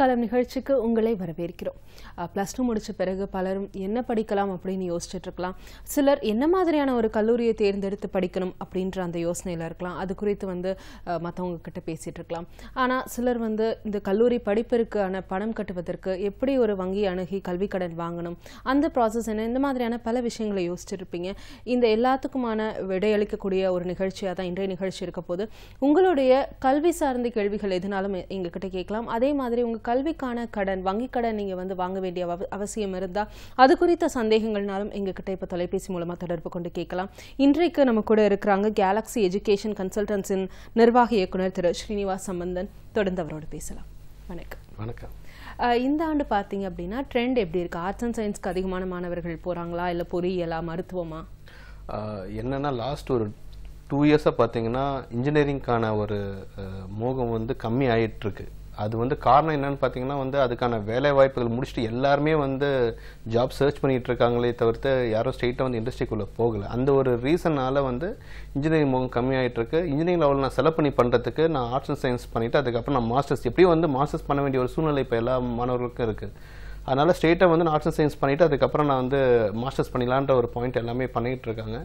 காலம் நிகழ்ச்சிக்கு உங்களை வரவேற்கிறோம் ப்ளஸ் டூ முடித்த பிறகு பலரும் என்ன படிக்கலாம் அப்படின்னு யோசிச்சுட்டு இருக்கலாம் சிலர் என்ன மாதிரியான ஒரு கல்லூரியை தேர்ந்தெடுத்து படிக்கணும் அப்படின்ற அந்த யோசனையில் இருக்கலாம் அது குறித்து வந்து மற்றவங்க கிட்ட பேசிகிட்டு இருக்கலாம் ஆனால் சிலர் வந்து இந்த கல்லூரி படிப்பிற்கான பணம் கட்டுவதற்கு எப்படி ஒரு வங்கி அணுகி கல்வி கடன் வாங்கணும் அந்த ப்ராசஸ் என்ன இந்த மாதிரியான பல விஷயங்களை இருப்பீங்க இந்த எல்லாத்துக்குமான விடையளிக்கக்கூடிய ஒரு நிகழ்ச்சியாக தான் இன்றைய நிகழ்ச்சி இருக்க போது உங்களுடைய கல்வி சார்ந்த கேள்விகள் எதுனாலும் எங்ககிட்ட கேட்கலாம் அதே மாதிரி உங்க கல்விக்கான கடன் வங்கி கடன் நீங்கள் வந்து வாங்க வேண்டிய அவசியம் இருந்தால் அது குறித்த சந்தேகங்கள்னாலும் எங்ககிட்ட இப்போ தொலைபேசி மூலமாக தொடர்பு கொண்டு கேட்கலாம் இன்றைக்கு நம்ம கூட இருக்கிறாங்க கேலக்ஸி எஜுகேஷன் கன்சல்டன்ஸின் நிர்வாக இயக்குனர் திரு ஸ்ரீனிவாஸ் சம்பந்தன் தொடர்ந்து அவரோடு பேசலாம் வணக்கம் வணக்கம் இந்த ஆண்டு பார்த்தீங்க அப்படின்னா ட்ரெண்ட் எப்படி இருக்குது ஆர்ட்ஸ் அண்ட் சயின்ஸ்க்கு அதிகமான மாணவர்கள் போகிறாங்களா இல்லை பொறியியலா மருத்துவமா என்னென்னா லாஸ்ட் ஒரு டூ இயர்ஸாக பார்த்தீங்கன்னா இன்ஜினியரிங்க்கான ஒரு மோகம் வந்து கம்மி ஆகிட்டுருக்கு அது வந்து காரணம் என்னன்னு பார்த்தீங்கன்னா வந்து அதுக்கான வேலை வாய்ப்புகள் முடிச்சுட்டு எல்லாருமே வந்து ஜாப் சர்ச் பண்ணிகிட்டு இருக்காங்களே தவிர்த்து யாரும் ஸ்ட்ரெயிட்டாக வந்து இண்டஸ்ட்ரிக்குள்ளே போகலை அந்த ஒரு ரீசனால் வந்து இன்ஜினியரிங் முகம் கம்மியாகிட்டு இருக்கு இன்ஜினியரிங் லெவலில் நான் செலக்ட் பண்ணி பண்ணுறதுக்கு நான் ஆர்ட்ஸ் அண்ட் சயின்ஸ் பண்ணிவிட்டு அதுக்கப்புறம் நான் மாஸ்டர்ஸ் எப்படியும் வந்து மாஸ்டர்ஸ் பண்ண வேண்டிய ஒரு சூழ்நிலை இப்போ எல்லா மாணவர்களுக்கும் இருக்குது அதனால் ஸ்ட்ரெயிட்டாக வந்து நான் ஆர்ட்ஸ் அண்ட் சயின்ஸ் பண்ணிவிட்டு அதுக்கப்புறம் நான் வந்து மாஸ்டர்ஸ் பண்ணிடலான்ற ஒரு பாயிண்ட் எல்லாமே பண்ணிகிட்டு இருக்காங்க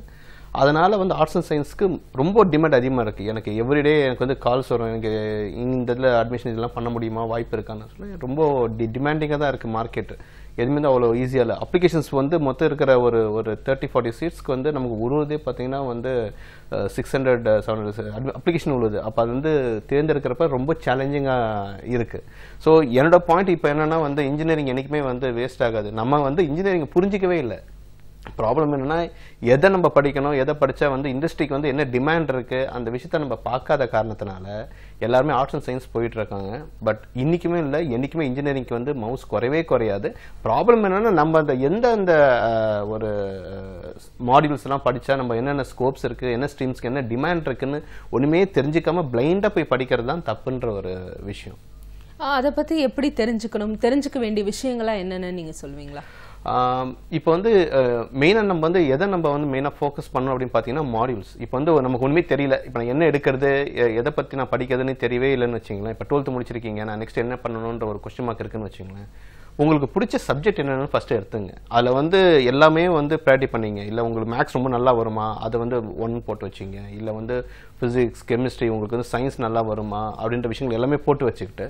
அதனால் வந்து ஆர்ட்ஸ் அண்ட் சயின்ஸ்க்கு ரொம்ப டிமாண்ட் அதிகமாக இருக்குது எனக்கு எவ்ரிடே எனக்கு வந்து கால்ஸ் வரும் எனக்கு இந்த இதில் அட்மிஷன் இதெல்லாம் பண்ண முடியுமா வாய்ப்பு இருக்கான்னு சொல்லி ரொம்ப டி டிமாண்டிங்காக தான் இருக்குது மார்க்கெட்டு எதுவுமே அவ்வளோ ஈஸியாக இல்லை அப்ளிகேஷன்ஸ் வந்து மொத்தம் இருக்கிற ஒரு ஒரு தேர்ட்டி ஃபார்ட்டி சீட்ஸ்க்கு வந்து நமக்கு உருவதே பார்த்தீங்கன்னா வந்து six hundred seven hundred application உழுது அப்போ அது வந்து தேர்ந்தெடுக்கிறப்ப ரொம்ப சேலஞ்சிங்காக இருக்குது ஸோ என்னோடய பாயிண்ட் இப்போ என்னென்னா வந்து இன்ஜினியரிங் என்றைக்குமே வந்து வேஸ்ட் ஆகாது நம்ம வந்து இன்ஜினியரிங் புரிஞ்சிக்கவே இல்லை ப்ராப்ளம் என்னென்னா எதை நம்ம படிக்கணும் எதை படித்தா வந்து இண்டஸ்ட்ரிக்கு வந்து என்ன டிமாண்ட் இருக்குது அந்த விஷயத்த நம்ம பார்க்காத காரணத்தினால எல்லாருமே ஆர்ட்ஸ் அண்ட் சயின்ஸ் போயிட்டுருக்காங்க பட் இன்றைக்குமே இல்லை என்றைக்குமே இன்ஜினியரிங்க்கு வந்து மவுஸ் குறையவே குறையாது ப்ராப்ளம் என்னென்னா நம்ம அந்த எந்த அந்த ஒரு மாடியூல்ஸ்லாம் படித்தா நம்ம என்னென்ன ஸ்கோப்ஸ் இருக்குது என்ன ஸ்ட்ரீம்ஸ்க்கு என்ன டிமாண்ட் இருக்குதுன்னு ஒன்றுமே தெரிஞ்சிக்காமல் பிளைண்டாக போய் படிக்கிறது தான் தப்புன்ற ஒரு விஷயம் அதை பற்றி எப்படி தெரிஞ்சுக்கணும் தெரிஞ்சுக்க வேண்டிய விஷயங்களாக என்னென்னு நீங்கள் சொல்லுவீங்களா இப்போ வந்து மெயினாக நம்ம வந்து எதை நம்ம வந்து மெயினாக ஃபோக்கஸ் பண்ணணும் அப்படின்னு பார்த்தீங்கன்னா மாடியூல்ஸ் இப்போ வந்து நமக்கு ஒன்றுமே தெரியல இப்போ நான் என்ன எடுக்கிறது எதை பற்றி நான் படிக்கிறதுன்னு தெரியவே இல்லைன்னு வச்சிங்களேன் இப்போ டுவெல்த்து முடிச்சிருக்கீங்க நான் நெக்ஸ்ட் என்ன பண்ணணுன்ற ஒரு கொஸ்டின் மார்க் இருக்குன்னு வச்சுங்களேன் உங்களுக்கு பிடிச்ச சப்ஜெக்ட் என்னென்னு ஃபஸ்ட்டு எடுத்துங்க அதில் வந்து எல்லாமே வந்து ப்ராக்டி பண்ணிங்க இல்லை உங்களுக்கு மேக்ஸ் ரொம்ப நல்லா வருமா அதை வந்து ஒன் போட்டு வச்சிங்க இல்லை வந்து ஃபிசிக்ஸ் கெமிஸ்ட்ரி உங்களுக்கு வந்து சயின்ஸ் நல்லா வருமா அப்படின்ற விஷயங்கள் எல்லாமே போட்டு வச்சுக்கிட்டு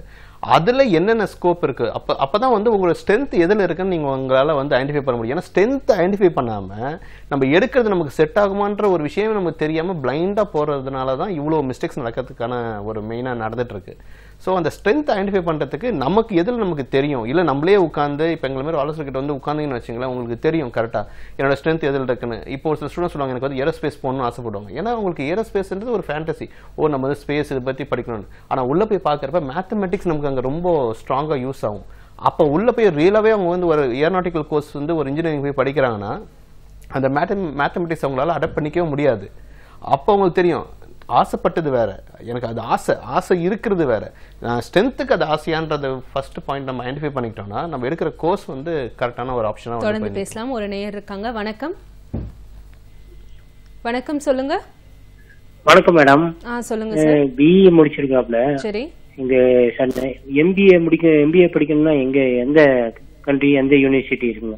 அதில் என்னென்ன ஸ்கோப் இருக்குது அப்போ அப்போ தான் வந்து உங்களோட ஸ்ட்ரென்த் எதில் இருக்குன்னு நீங்கள் உங்களால் வந்து ஐடென்டிஃபை பண்ண முடியும் ஏன்னா ஸ்ட்ரென்த் ஐடென்டிஃபை பண்ணாமல் நம்ம எடுக்கிறது நமக்கு செட் ஆகுமான்ற ஒரு விஷயம் நமக்கு தெரியாமல் பிளைண்டாக போகிறதுனால தான் இவ்வளோ மிஸ்டேக்ஸ் நடக்கிறதுக்கான ஒரு மெயினாக நடந்துகிட்ருக்கு ஸோ அந்த ஸ்ட்ரென்த் ஐடென்டிஃபை பண்ணுறதுக்கு நமக்கு எதில் நமக்கு தெரியும் இல்லை நம்மளே உட்காந்து இப்போ எங்களை மாதிரி ஆலோசனைக்கிட்ட வந்து உட்காந்துன்னு வச்சுங்களேன் உங்களுக்கு தெரியும் கரெக்டாக என்னோட ஸ்ட்ரென்த் எதில் இருக்குன்னு இப்போ ஒரு சில ஸ்டூடெண்ட் சொல்லுவாங்க எனக்கு வந்து ஏரோஸ்பேஸ் போகணும்னு ஆசைப்படுவாங்க ஏன்னா உங்களுக்கு ஏரோஸ்பேஸ்ன்றது ஒரு ஃபேண்டசி ஓ நம்ம வந்து ஸ்பேஸ் இதை பற்றி படிக்கணும்னு ஆனால் உள்ளே போய் பார்க்குறப்ப மேத்தமெட்டிக்ஸ் நமக்கு அங்கே ரொம்ப ஸ்ட்ராங்காக யூஸ் ஆகும் அப்போ உள்ளே போய் ரியலாகவே அவங்க வந்து ஒரு ஏரோநாட்டிக்கல் கோர்ஸ் வந்து ஒரு இன்ஜினியரிங் போய் படிக்கிறாங்கன்னா அந்த மேத்த மேத்தமெட்டிக்ஸ் அவங்களால அடாப்ட் பண்ணிக்கவே முடியாது அப்போ அவங்களுக்கு தெரியும் ஆசைப்பட்டது வேற எனக்கு அது ஆசை ஆசை இருக்கிறது வேற நான் ஸ்ட்ரென்த்துக்கு அது ஆசையான்றது ஃபர்ஸ்ட் பாயிண்ட் நம்ம ஐடென்டிஃபை பண்ணிக்கிட்டோம்னா நம்ம எடுக்கிற கோர்ஸ் வந்து கரெக்டான ஒரு ஆப்ஷனாக தொடர்ந்து பேசலாம் ஒரு நேயர் இருக்காங்க வணக்கம் வணக்கம் சொல்லுங்க வணக்கம் மேடம் ஆ சொல்லுங்க பிஇ முடிச்சிருக்காப்ல சரி இங்க எம்பிஏ முடிக்க எம்பிஏ படிக்கணும்னா எங்க எந்த கண்ட்ரி எந்த யூனிவர்சிட்டி இருக்குங்க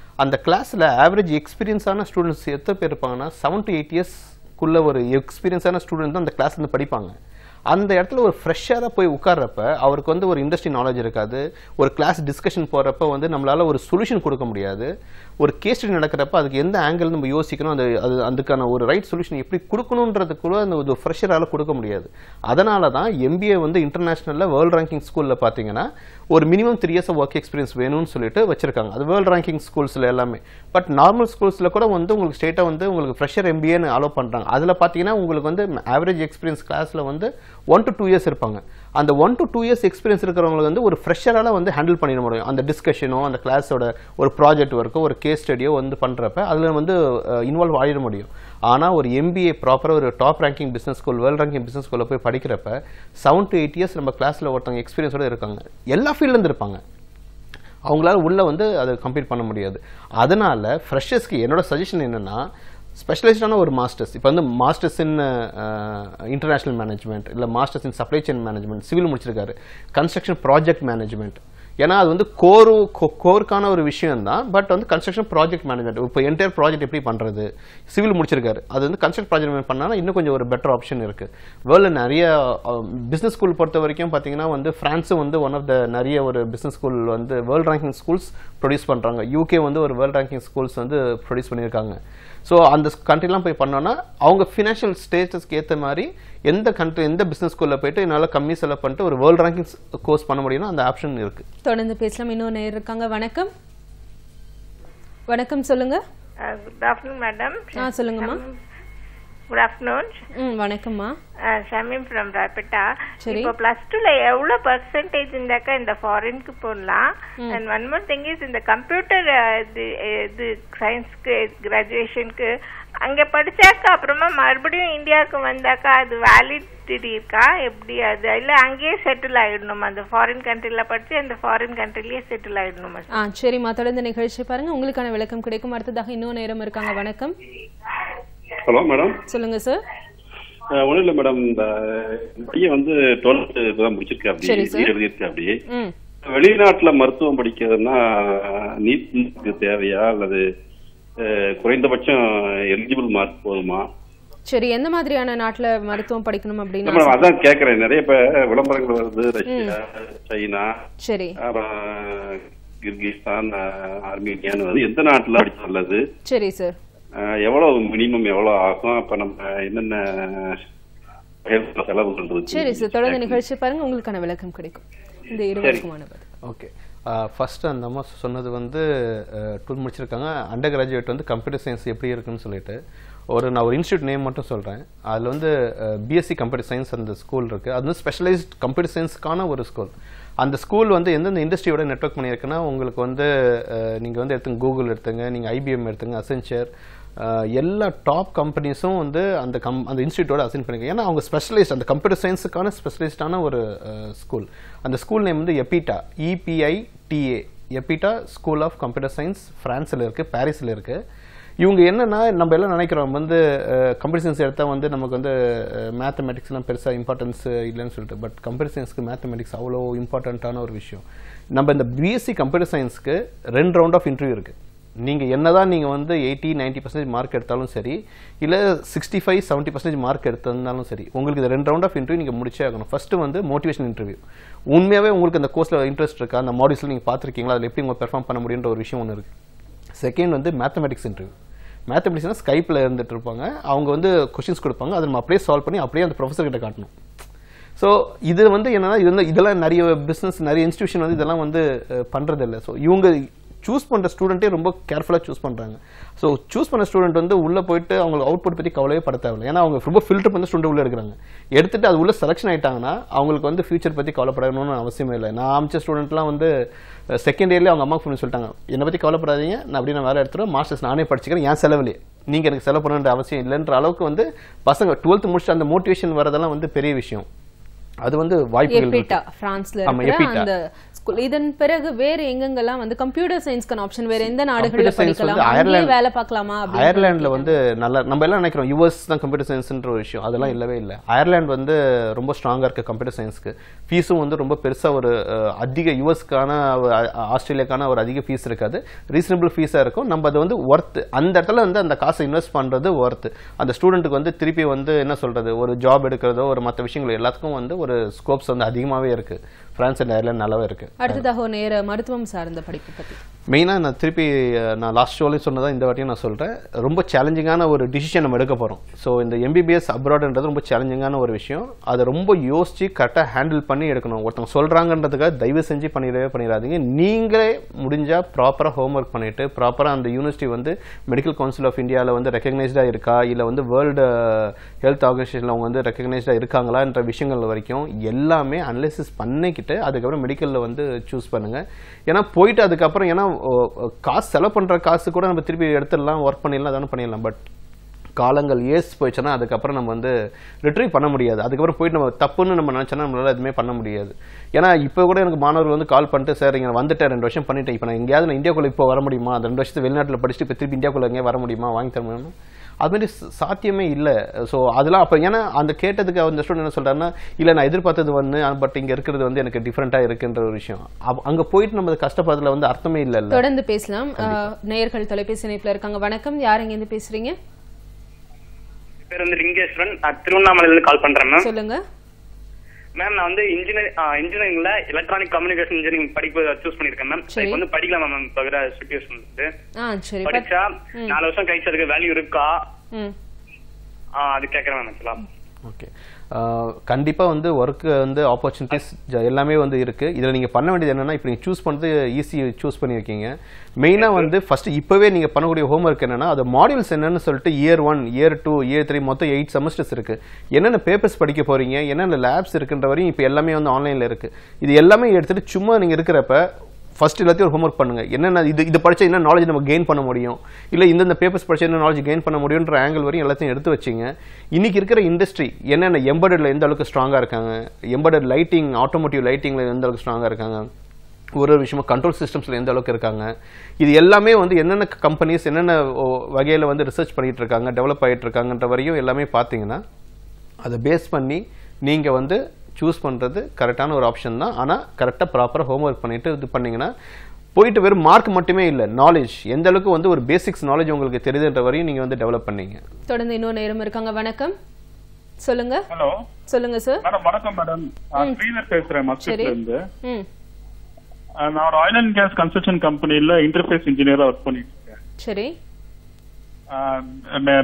அந்த கிளாஸில் ஆவரேஜ் எக்ஸ்பீரியன்ஸான ஸ்டூடெண்ட்ஸ் எத்தனை பேர் இருப்பாங்கன்னா செவன் டு எயிட் இயர்ஸ்க்குள்ளே ஒரு எக்ஸ்பீரியன்ஸான ஸ்டூடெண்ட் தான் அந்த கிளாஸ் வந்து படிப்பாங்க அந்த இடத்துல ஒரு ஃப்ரெஷ்ஷாக தான் போய் உட்கார்றப்ப அவருக்கு வந்து ஒரு இண்டஸ்ட்ரி நாலேஜ் இருக்காது ஒரு கிளாஸ் டிஸ்கஷன் போகிறப்ப வந்து நம்மளால் ஒரு சொல்யூஷன் கொடுக்க முடியாது ஒரு கேஸ் நடக்கிறப்ப அதுக்கு எந்த ஆங்கிள் நம்ம யோசிக்கணும் அது அது அதுக்கான ஒரு ரைட் சொல்யூஷன் எப்படி கொடுக்கணுன்றது கூட அந்த ஒரு ஃப்ரெஷரால் கொடுக்க முடியாது அதனால தான் எம்பிஏ வந்து இன்டர்நேஷ்னலில் வேர்ல்டு ரேங்கிங் ஸ்கூலில் பார்த்தீங்கன்னா ஒரு minimum three years work experience வேணும்னு சொல்லிட்டு வச்சிருக்காங்க அது வேர்ல்ட் ரேங்கிங் ஸ்கூல்ஸில் எல்லாமே பட் நார்மல் ஸ்கூல்ஸில் கூட வந்து உங்களுக்கு ஸ்டேட்டாக வந்து உங்களுக்கு ஃப்ரெஷர் எம்பிஏன்னு அலோவ் பண்ணுறாங்க அதில் பார்த்தீங்கன்னா உங்களுக்கு வந்து ஆவரேஜ் எக்ஸ்பீரியன்ஸ் கிளாஸில் வந்து ஒன் டு டூ இயர்ஸ் இருப்பாங்க அந்த one to two years experience இருக்கிறவங்களுக்கு வந்து ஒரு ஃப்ரெஷரால் வந்து ஹேண்டில் பண்ணிட முடியும் அந்த டிஸ்கஷனோ அந்த கிளாஸோட ஒரு ப்ராஜெக்ட் ஒர்க்கோ ஒரு கேஸ் ஸ்டடியோ வந்து பண்ணுறப்ப அதில் வந்து இன்வால்வ் ஆகிட முடியும் ஆனால் ஒரு எம்பிஏ ப்ராப்பராக ஒரு top ranking business school world ranking business ஸ்கூலில் போய் படிக்கிறப்ப செவன் டு எயிட் இயர்ஸ் நம்ம கிளாஸில் ஒருத்தவங்க எக்ஸ்பீரியன்ஸோடு இருக்காங்க எல்லா ஃபீல்ட்லேருந்து இருப்பாங்க அவங்களால உள்ளே வந்து அதை கம்ப்ளீட் பண்ண முடியாது அதனால் ஃப்ரெஷர்ஸ்க்கு என்னோட சஜஷன் என்னென்னா ஸ்பெஷலைஸ்டான ஒரு மாஸ்டர்ஸ் இப்போ வந்து மாஸ்டர்ஸ் இன் இன்டர்நேஷ்னல் மேனேஜ்மெண்ட் இல்லை masters in supply chain management civil முடிச்சிருக்காரு கன்ஸ்ட்ரக்ஷன் ப்ராஜெக்ட் மேனேஜ்மெண்ட் ஏன்னா அது வந்து கோரு கோருக்கான ஒரு விஷயம் தான் பட் வந்து கன்ஸ்ட்ரக்ஷன் ப்ராஜெக்ட் மேனேஜர் இப்போ என்டையர் ப்ராஜெக்ட் எப்படி பண்ணுறது சிவில் முடிச்சிருக்காரு அது வந்து கன்ஸ்ட்ரக்ட் ப்ராஜெக்ட் பண்ணால் இன்னும் கொஞ்சம் ஒரு பெட்டர் ஆப்ஷன் இருக்குது வேர்ல்டில் நிறைய பிஸ்னஸ் ஸ்கூல் பொறுத்த வரைக்கும் பார்த்தீங்கன்னா வந்து ஃப்ரான்ஸும் வந்து ஒன் ஆஃப் த நிறைய ஒரு பிஸ்னஸ் ஸ்கூல் வந்து வேர்ல்டு ரேங்கிங் ஸ்கூல்ஸ் ப்ரொடியூஸ் பண்ணுறாங்க யூகே வந்து ஒரு வேர்ல்டு ரேங்கிங் ஸ்கூல்ஸ் வந்து ப்ரொடியூஸ் பண்ணியிருக்காங்க ஸோ அந்த கண்ட்ரிலாம் போய் பண்ணோன்னா அவங்க ஃபினான்ஷியல் ஸ்டேட்டஸ்க்கு ஏற்ற மாதிரி எந்த கண்ட்ரி எந்த பிஸ்னஸ் ஸ்கூலில் போயிட்டு என்னால் கம்மி செலவு பண்ணிட்டு ஒரு வேர்ல்டு ரேங்கிங் கோர்ஸ் பண்ண முடியும்னா அந்த ஆப்ஷன் இருக்கு தொடர்ந்து பேசலாம் இன்னொன்று இருக்காங்க வணக்கம் வணக்கம் சொல்லுங்க குட் ஆஃப்டர்நூன் மேடம் ஆ சொல்லுங்கம்மா குட் ஆஃப்டர்நூன் ம் வணக்கம்மா சமி ஃப்ரம் ராபிட்டா இப்போ பிளஸ் டூல எவ்வளோ பர்சன்டேஜ் இருந்தாக்கா இந்த ஃபாரின்க்கு போடலாம் and one more thing is இந்த கம்ப்யூட்டர் இது இது சயின்ஸ்க்கு கிராஜுவேஷனுக்கு அங்கே படிச்சாக்கா அப்புறமா மறுபடியும் இந்தியாவுக்கு வந்தாக்கா அது வேலிடிட்டி இருக்கா எப்படி அது இல்ல அங்கேயே செட்டில் ஆகிடணும் அந்த ஃபாரின் கண்ட்ரியில் படிச்சு அந்த ஃபாரின் கண்ட்ரிலேயே செட்டில் ஆகிடணும் ஆ சரிம்மா தொடர்ந்து நிகழ்ச்சி பாருங்க உங்களுக்கான விளக்கம் கிடைக்கும் அடுத்ததாக இன்னும் நேரம் இருக்காங்க வணக்கம் ஹலோ மேடம் சொல்லுங்க சார் ஒன்றும் இல்லை மேடம் இந்த பையன் வந்து டுவெல்த் இப்போதான் முடிச்சிருக்கா அப்படி அப்படி வெளிநாட்டுல மருத்துவம் படிக்கிறதுனா நீட் தேவையா அல்லது குறைந்தபட்சம் எலிஜிபிள் மார்க் போதுமா சரி எந்த மாதிரியான நாட்டுல மருத்துவம் படிக்கணும் அப்படின்னு அதான் கேக்குறேன் நிறைய இப்ப விளம்பரங்கள் வருது ரஷ்யா சைனா சரி கிர்கிஸ்தான் ஆர்மீனியான்னு எந்த நாட்டுல அடிச்சு நல்லது சரி சார் எவ்வளவு மினிமம் எவ்வளவு ஆகும் அப்ப நம்ம என்னென்ன செலவுகள் சரி சார் தொடர்ந்து நிகழ்ச்சி பாருங்க உங்களுக்கான விளக்கம் கிடைக்கும் இந்த இருவருக்குமான ஓகே ஃபர்ஸ்ட் அந்த அம்மா சொன்னது வந்து டூல் முடிச்சிருக்காங்க அண்டர் கிராஜுவேட் வந்து கம்ப்யூட்டர் சயின்ஸ் எப்படி இருக்குன்னு சொல்லிட்டு ஒரு நான் ஒரு இன்ஸ்டியூட் நேம் மட்டும் சொல்கிறேன் அதில் வந்து பிஎஸ்சி கம்ப்யூட்டர் சயின்ஸ் அந்த ஸ்கூல் இருக்குது அது வந்து ஸ்பெஷலைஸ்ட் கம்ப்யூட்டர் சயின்ஸ்க்கான ஒரு ஸ்கூல் அந்த ஸ்கூல் வந்து எந்தெந்த இண்டஸ்ட்ரியோட நெட்ஒர்க் பண்ணியிருக்குன்னா உங்களுக்கு வந்து நீங்கள் வந்து எடுத்துங்க கூகுள் எடுத்துங்க நீங்கள் ஐபிஎம் எடுத்துங்க அசென்ச்சர் எல்லா டாப் கம்பெனிஸும் வந்து அந்த கம் அந்த இன்ஸ்டியூட்டோட அசைன் பண்ணிக்க ஏன்னா அவங்க ஸ்பெஷலிஸ்ட் அந்த கம்ப்யூட்டர் சயின்ஸுக்கான ஸ்பெஷலிஸ்டான ஒரு ஸ்கூல் அந்த ஸ்கூல் நேம் வந்து EPITA EPITA EPITA school of computer science ஃப்ரான்ஸில் இருக்குது பாரிஸில் இருக்குது இவங்க என்னென்னா நம்ம எல்லாம் நினைக்கிறோம் வந்து கம்ப்யூட்டர் சயின்ஸ் எடுத்தால் வந்து நமக்கு வந்து மேத்தமெட்டிக்ஸ்லாம் பெருசாக இம்பார்ட்டன்ஸ் இல்லைன்னு சொல்லிட்டு பட் கம்ப்யூட்டர் சயின்ஸ்க்கு மேத்தமெட்டிக்ஸ் அவ்வளோ இம்பார்ட்டண்ட்டான ஒரு விஷயம் நம்ம இந்த பிஎஸ்சி கம்ப்யூட்டர் சயின்ஸ்க்கு ரெண்டு ரவுண்ட் ஆஃப் இன்டர்வியூ இருக்குது நீங்கள் என்ன தான் நீங்கள் வந்து எயிட்டி நைன்ட்டி பர்சன்டேஜ் மார்க் எடுத்தாலும் சரி இல்லை sixty five seventy percentage mark எடுத்திருந்தாலும் சரி உங்களுக்கு இந்த ரெண்டு ரவுண்ட் ஆஃப் இன்டர்வியூ நீங்கள் முடிச்சே ஆகணும் ஃபஸ்ட்டு வந்து மோட்டிவேஷன் இன்டர்வியூ உண்மையாகவே உங்களுக்கு அந்த கோர்ஸில் இன்ட்ரெஸ்ட் இருக்கா அந்த மாடியூஸில் நீங்கள் பார்த்துருக்கீங்களா அதில் எப்படி உங்கள் பெர்ஃபார்ம் பண்ண முடியுன்ற ஒரு விஷயம் ஒன்று இருக்குது செகண்ட் வந்து மேத்தமெட்டிக்ஸ் இன்டர்வியூ மேத்தமெட்டிக்ஸ்னால் ஸ்கைப்பில் இருந்துட்டு இருப்பாங்க அவங்க வந்து கொஷின்ஸ் கொடுப்பாங்க அதை நம்ம அப்படியே சால்வ் பண்ணி அப்படியே அந்த கிட்ட காட்டணும் ஸோ இது வந்து என்னென்னா இது வந்து இதெல்லாம் நிறைய பிஸ்னஸ் நிறைய இன்ஸ்டியூஷன் வந்து இதெல்லாம் வந்து பண்ணுறதில்ல ஸோ இவங்க சூஸ் பண்ணுற ஸ்டூடெண்ட்டே ரொம்ப கேர்ஃபுல்லாக சூஸ் பண்ணுறாங்க ஸோ சூஸ் பண்ண ஸ்டூடெண்ட் வந்து உள்ளே போயிட்டு அவங்களுக்கு அவுட்புட் பற்றி கவலையே பட தேவையில்லை ஏன்னா அவங்க ரொம்ப ஃபில்டர் பண்ண ஸ்டூடெண்ட் உள்ளே இருக்கிறாங்க எடுத்துகிட்டு அது உள்ளே செலெக்ஷன் ஆகிட்டாங்கன்னா அவங்களுக்கு வந்து ஃபியூச்சர் பற்றி கவலைப்படணும்னு அவசியமே இல்லை நான் அமைச்ச ஸ்டூடெண்ட்லாம் வந்து செகண்ட் இயர்லேயே அவங்க அம்மாவுக்கு ஃபுல்லு சொல்லிட்டாங்க என்னை பற்றி கவலைப்படாதீங்க நான் அப்படி நான் வேலை எடுத்துகிறேன் மாஸ்டர்ஸ் நானே படிச்சுக்கிறேன் ஏன் செலவிலே நீங்கள் எனக்கு செலவு பண்ணுன்ற அவசியம் இல்லைன்ற அளவுக்கு வந்து பசங்க டுவெல்த் முடிச்சுட்டு அந்த மோட்டிவேஷன் வரதெல்லாம் வந்து பெரிய விஷயம் அது வந்து வாய்ப்பு ஸ்கூல் இதன் பிறகு வேறு எங்கெங்கெல்லாம் வந்து கம்ப்யூட்டர் சயின்ஸ்க்கான ஆப்ஷன் வேற எந்த நாடுகளில் படிக்கலாம் வேலை பார்க்கலாமா அயர்லாண்டில் வந்து நல்லா நம்ம எல்லாம் நினைக்கிறோம் யூஎஸ் தான் கம்ப்யூட்டர் சயின்ஸ்ன்ற ஒரு விஷயம் அதெல்லாம் இல்லவே இல்லை அயர்லாண்ட் வந்து ரொம்ப ஸ்ட்ராங்காக இருக்குது கம்ப்யூட்டர் சயின்ஸ்க்கு ஃபீஸும் வந்து ரொம்ப பெருசாக ஒரு அதிக யூஎஸ்க்கான ஆஸ்திரேலியாக்கான ஒரு அதிக ஃபீஸ் இருக்காது ரீசனபிள் ஃபீஸாக இருக்கும் நம்ம அது வந்து ஒர்த் அந்த இடத்துல வந்து அந்த காசை இன்வெஸ்ட் பண்ணுறது ஒர்த் அந்த ஸ்டூடெண்ட்டுக்கு வந்து திருப்பி வந்து என்ன சொல்கிறது ஒரு ஜாப் எடுக்கிறதோ ஒரு மற்ற விஷயங்கள் எல்லாத்துக்கும் வந்து ஒரு ஸ்கோப்ஸ் வந்து அதிகமாகவே இருக்குது பிரான்ஸ் அண்ட் அயர்லாந்து நல்லாவே இருக்குது அடுத்ததாக நேர மருத்துவம் சார்ந்த படிப்பு பற்றி மெயினாக நான் திருப்பி நான் லாஸ்ட் ஷோலேயே சொன்னதான் இந்த வாட்டியும் நான் சொல்கிறேன் ரொம்ப சேலஞ்சிங்கான ஒரு டிசிஷன் நம்ம எடுக்க போகிறோம் ஸோ இந்த எம்பிபிஎஸ் அப்ராடுன்றது ரொம்ப சேலஞ்சிங்கான ஒரு விஷயம் அதை ரொம்ப யோசித்து கரெக்டாக ஹேண்டில் பண்ணி எடுக்கணும் ஒருத்தவங்க சொல்கிறாங்கன்றதுக்காக தயவு செஞ்சு பண்ணிடவே பண்ணிடாதீங்க நீங்களே முடிஞ்சால் ப்ராப்பராக ஹோம் ஒர்க் பண்ணிவிட்டு ப்ராப்பராக அந்த யூனிவர்சிட்டி வந்து மெடிக்கல் கவுன்சில் ஆஃப் இந்தியாவில் வந்து ரெக்கக்னைஸ்டாக இருக்கா இல்லை வந்து வேர்ல்டு ஹெல்த் ஆர்கனைசேஷனில் அவங்க வந்து ரெக்கக்னைஸ்டாக இருக்காங்களான்ற விஷயங்கள் வரைக்கும் எல்லாமே அனலிசிஸ் பண்ணிக்கிட்டு அதுக்கப்புறம் மெடிக்கலில் வந்து சூஸ் பண்ணுங்கள் ஏன்னா போயிட்டு அதுக்கப்புறம் ஏன்னா காசு செலவு பண்ணுற காசு கூட நம்ம திருப்பி எடுத்துடலாம் ஒர்க் பண்ணிடலாம் தானே பண்ணிடலாம் பட் காலங்கள் ஏஸ் போயிடுச்சுன்னா அதுக்கப்புறம் நம்ம வந்து ரிட்ரீவ் பண்ண முடியாது அதுக்கப்புறம் போயிட்டு நம்ம தப்புன்னு நம்ம நினச்சோன்னா நம்மளால் எதுவுமே பண்ண முடியாது ஏன்னா இப்போ கூட எனக்கு மாணவர்கள் வந்து கால் பண்ணிட்டு சார் இங்கே வந்துட்டேன் ரெண்டு வருஷம் பண்ணிட்டேன் இப்போ நான் எங்கேயாவது நான் இந்தியாக்குள்ளே இப்போ வர முடியுமா அந்த ரெண்டு வருஷத்து வெளிநாட்டில் படிச்சுட்டு இப்போ திருப்பி இந்தியாக்குள்ளே எங்கேயே வர முடியுமா வாங்கி தர முடியுமா மாதிரி சாத்தியமே இல்லை ஸோ அதெல்லாம் அப்போ ஏன்னா அந்த கேட்டதுக்கு அந்த ஸ்டூடெண்ட் என்ன சொல்கிறாருன்னா இல்லை நான் எதிர்பார்த்தது ஒன்று பட் இங்கே இருக்கிறது வந்து எனக்கு டிஃப்ரெண்ட்டாக இருக்குன்ற ஒரு விஷயம் அங்கே போயிட்டு நம்ம கஷ்டப்படுறதுல வந்து அர்த்தமே இல்லை தொடர்ந்து பேசலாம் நேயர்கள் தொலைபேசி இணைப்பில் இருக்காங்க வணக்கம் யார் இங்கேருந்து பேசுகிறீங்க பேர் வந்து லிங்கேஸ்வரன் திருவண்ணாமலையில கால் பண்றேன் சொல்லுங்க மேம் நான் வந்து இன்ஜினியர் இன்ஜினியரிங்ல எலக்ட்ரானிக் கம்யூனிகேஷன் இன்ஜினியரிங் படிப்பு சூஸ் பண்ணிருக்கேன் மேம் இப்போ வந்து படிக்கலாமா மேம் தவிர சுச்சுவேஷன் வந்து படிச்சா நாலு வருஷம் கழிச்சு அதுக்கு வேல்யூ இருக்கா அது கேட்கறேன் மேம் ஓகே கண்டிப்பாக வந்து ஒர்க்கு வந்து ஆப்பர்ச்சுனிட்டிஸ் எல்லாமே வந்து இருக்குது இதில் நீங்கள் பண்ண வேண்டியது என்னென்னா இப்போ நீங்கள் சூஸ் பண்ணுறது ஈஸி சூஸ் பண்ணியிருக்கீங்க மெயினாக வந்து ஃபஸ்ட்டு இப்போவே நீங்கள் பண்ணக்கூடிய ஹோம் ஒர்க் என்னென்னா அது மாடியூல்ஸ் என்னென்னு சொல்லிட்டு year one year two year three மொத்தம் எயிட் செமஸ்டர்ஸ் இருக்குது என்னென்ன பேப்பர்ஸ் படிக்க போகிறீங்க என்னென்ன லேப்ஸ் இருக்குன்ற வரையும் இப்போ எல்லாமே வந்து ஆன்லைனில் இருக்குது இது எல்லாமே எடுத்துகிட்டு சும்மா நீங்கள் இருக்கிறப்ப ஃபஸ்ட் எல்லாத்தையும் ஒரு ஹோம்ஒர்க் பண்ணுங்கள் என்னென்ன இது இது படித்தா என்ன நாலேஜ் நம்ம கெயின் பண்ண முடியும் இல்லை இந்தந்த பேப்பர்ஸ் படித்தா என்ன நாலேஜ் கெயின் பண்ண முடியுன்ற ஆங்கிள் வரையும் எல்லாத்தையும் எடுத்து வச்சிங்க இன்றைக்கி இருக்கிற இண்டஸ்ட்ரி என்னென்ன எம்பர்டடில் எந்த அளவுக்கு ஸ்ட்ராங்காக இருக்காங்க எம்பர்டட் லைட்டிங் ஆட்டோமோட்டிவ் லைட்டிங்கில் எந்த அளவுக்கு ஸ்ட்ராங்காக இருக்காங்க ஒரு ஒரு விஷயமா கண்ட்ரோல் சிஸ்டம்ஸில் எந்த அளவுக்கு இருக்காங்க இது எல்லாமே வந்து என்னென்ன கம்பெனிஸ் என்னென்ன வகையில் வந்து ரிசர்ச் பண்ணிகிட்டு இருக்காங்க டெவலப் ஆகிட்டு இருக்காங்கன்ற வரையும் எல்லாமே பார்த்தீங்கன்னா அதை பேஸ் பண்ணி நீங்கள் வந்து சூஸ் பண்ணுறது கரெக்டான ஒரு ஆப்ஷன் தான் ஆனால் கரெக்டாக ப்ராப்பராக ஹோம் ஒர்க் பண்ணிவிட்டு இது பண்ணிங்கன்னா போயிட்டு வெறும் மார்க் மட்டுமே இல்லை நாலேஜ் எந்த அளவுக்கு வந்து ஒரு பேசிக்ஸ் நாலேஜ் உங்களுக்கு தெரியுதுன்ற வரையும் நீங்கள் வந்து டெவலப் பண்ணீங்க தொடர்ந்து இன்னொரு நேரம் இருக்காங்க வணக்கம் சொல்லுங்க ஹலோ சொல்லுங்க சார் மேடம் வணக்கம் மேடம் ஸ்ரீதர் பேசுறேன் மஸ்கட்ல இருந்து நான் ஒரு ஆயில் அண்ட் கேஸ் கன்ஸ்ட்ரக்ஷன் கம்பெனில இன்டர்ஃபேஸ் இன்ஜினியரா ஒர்க் பண்ணிட்டு இருக்கேன் சரி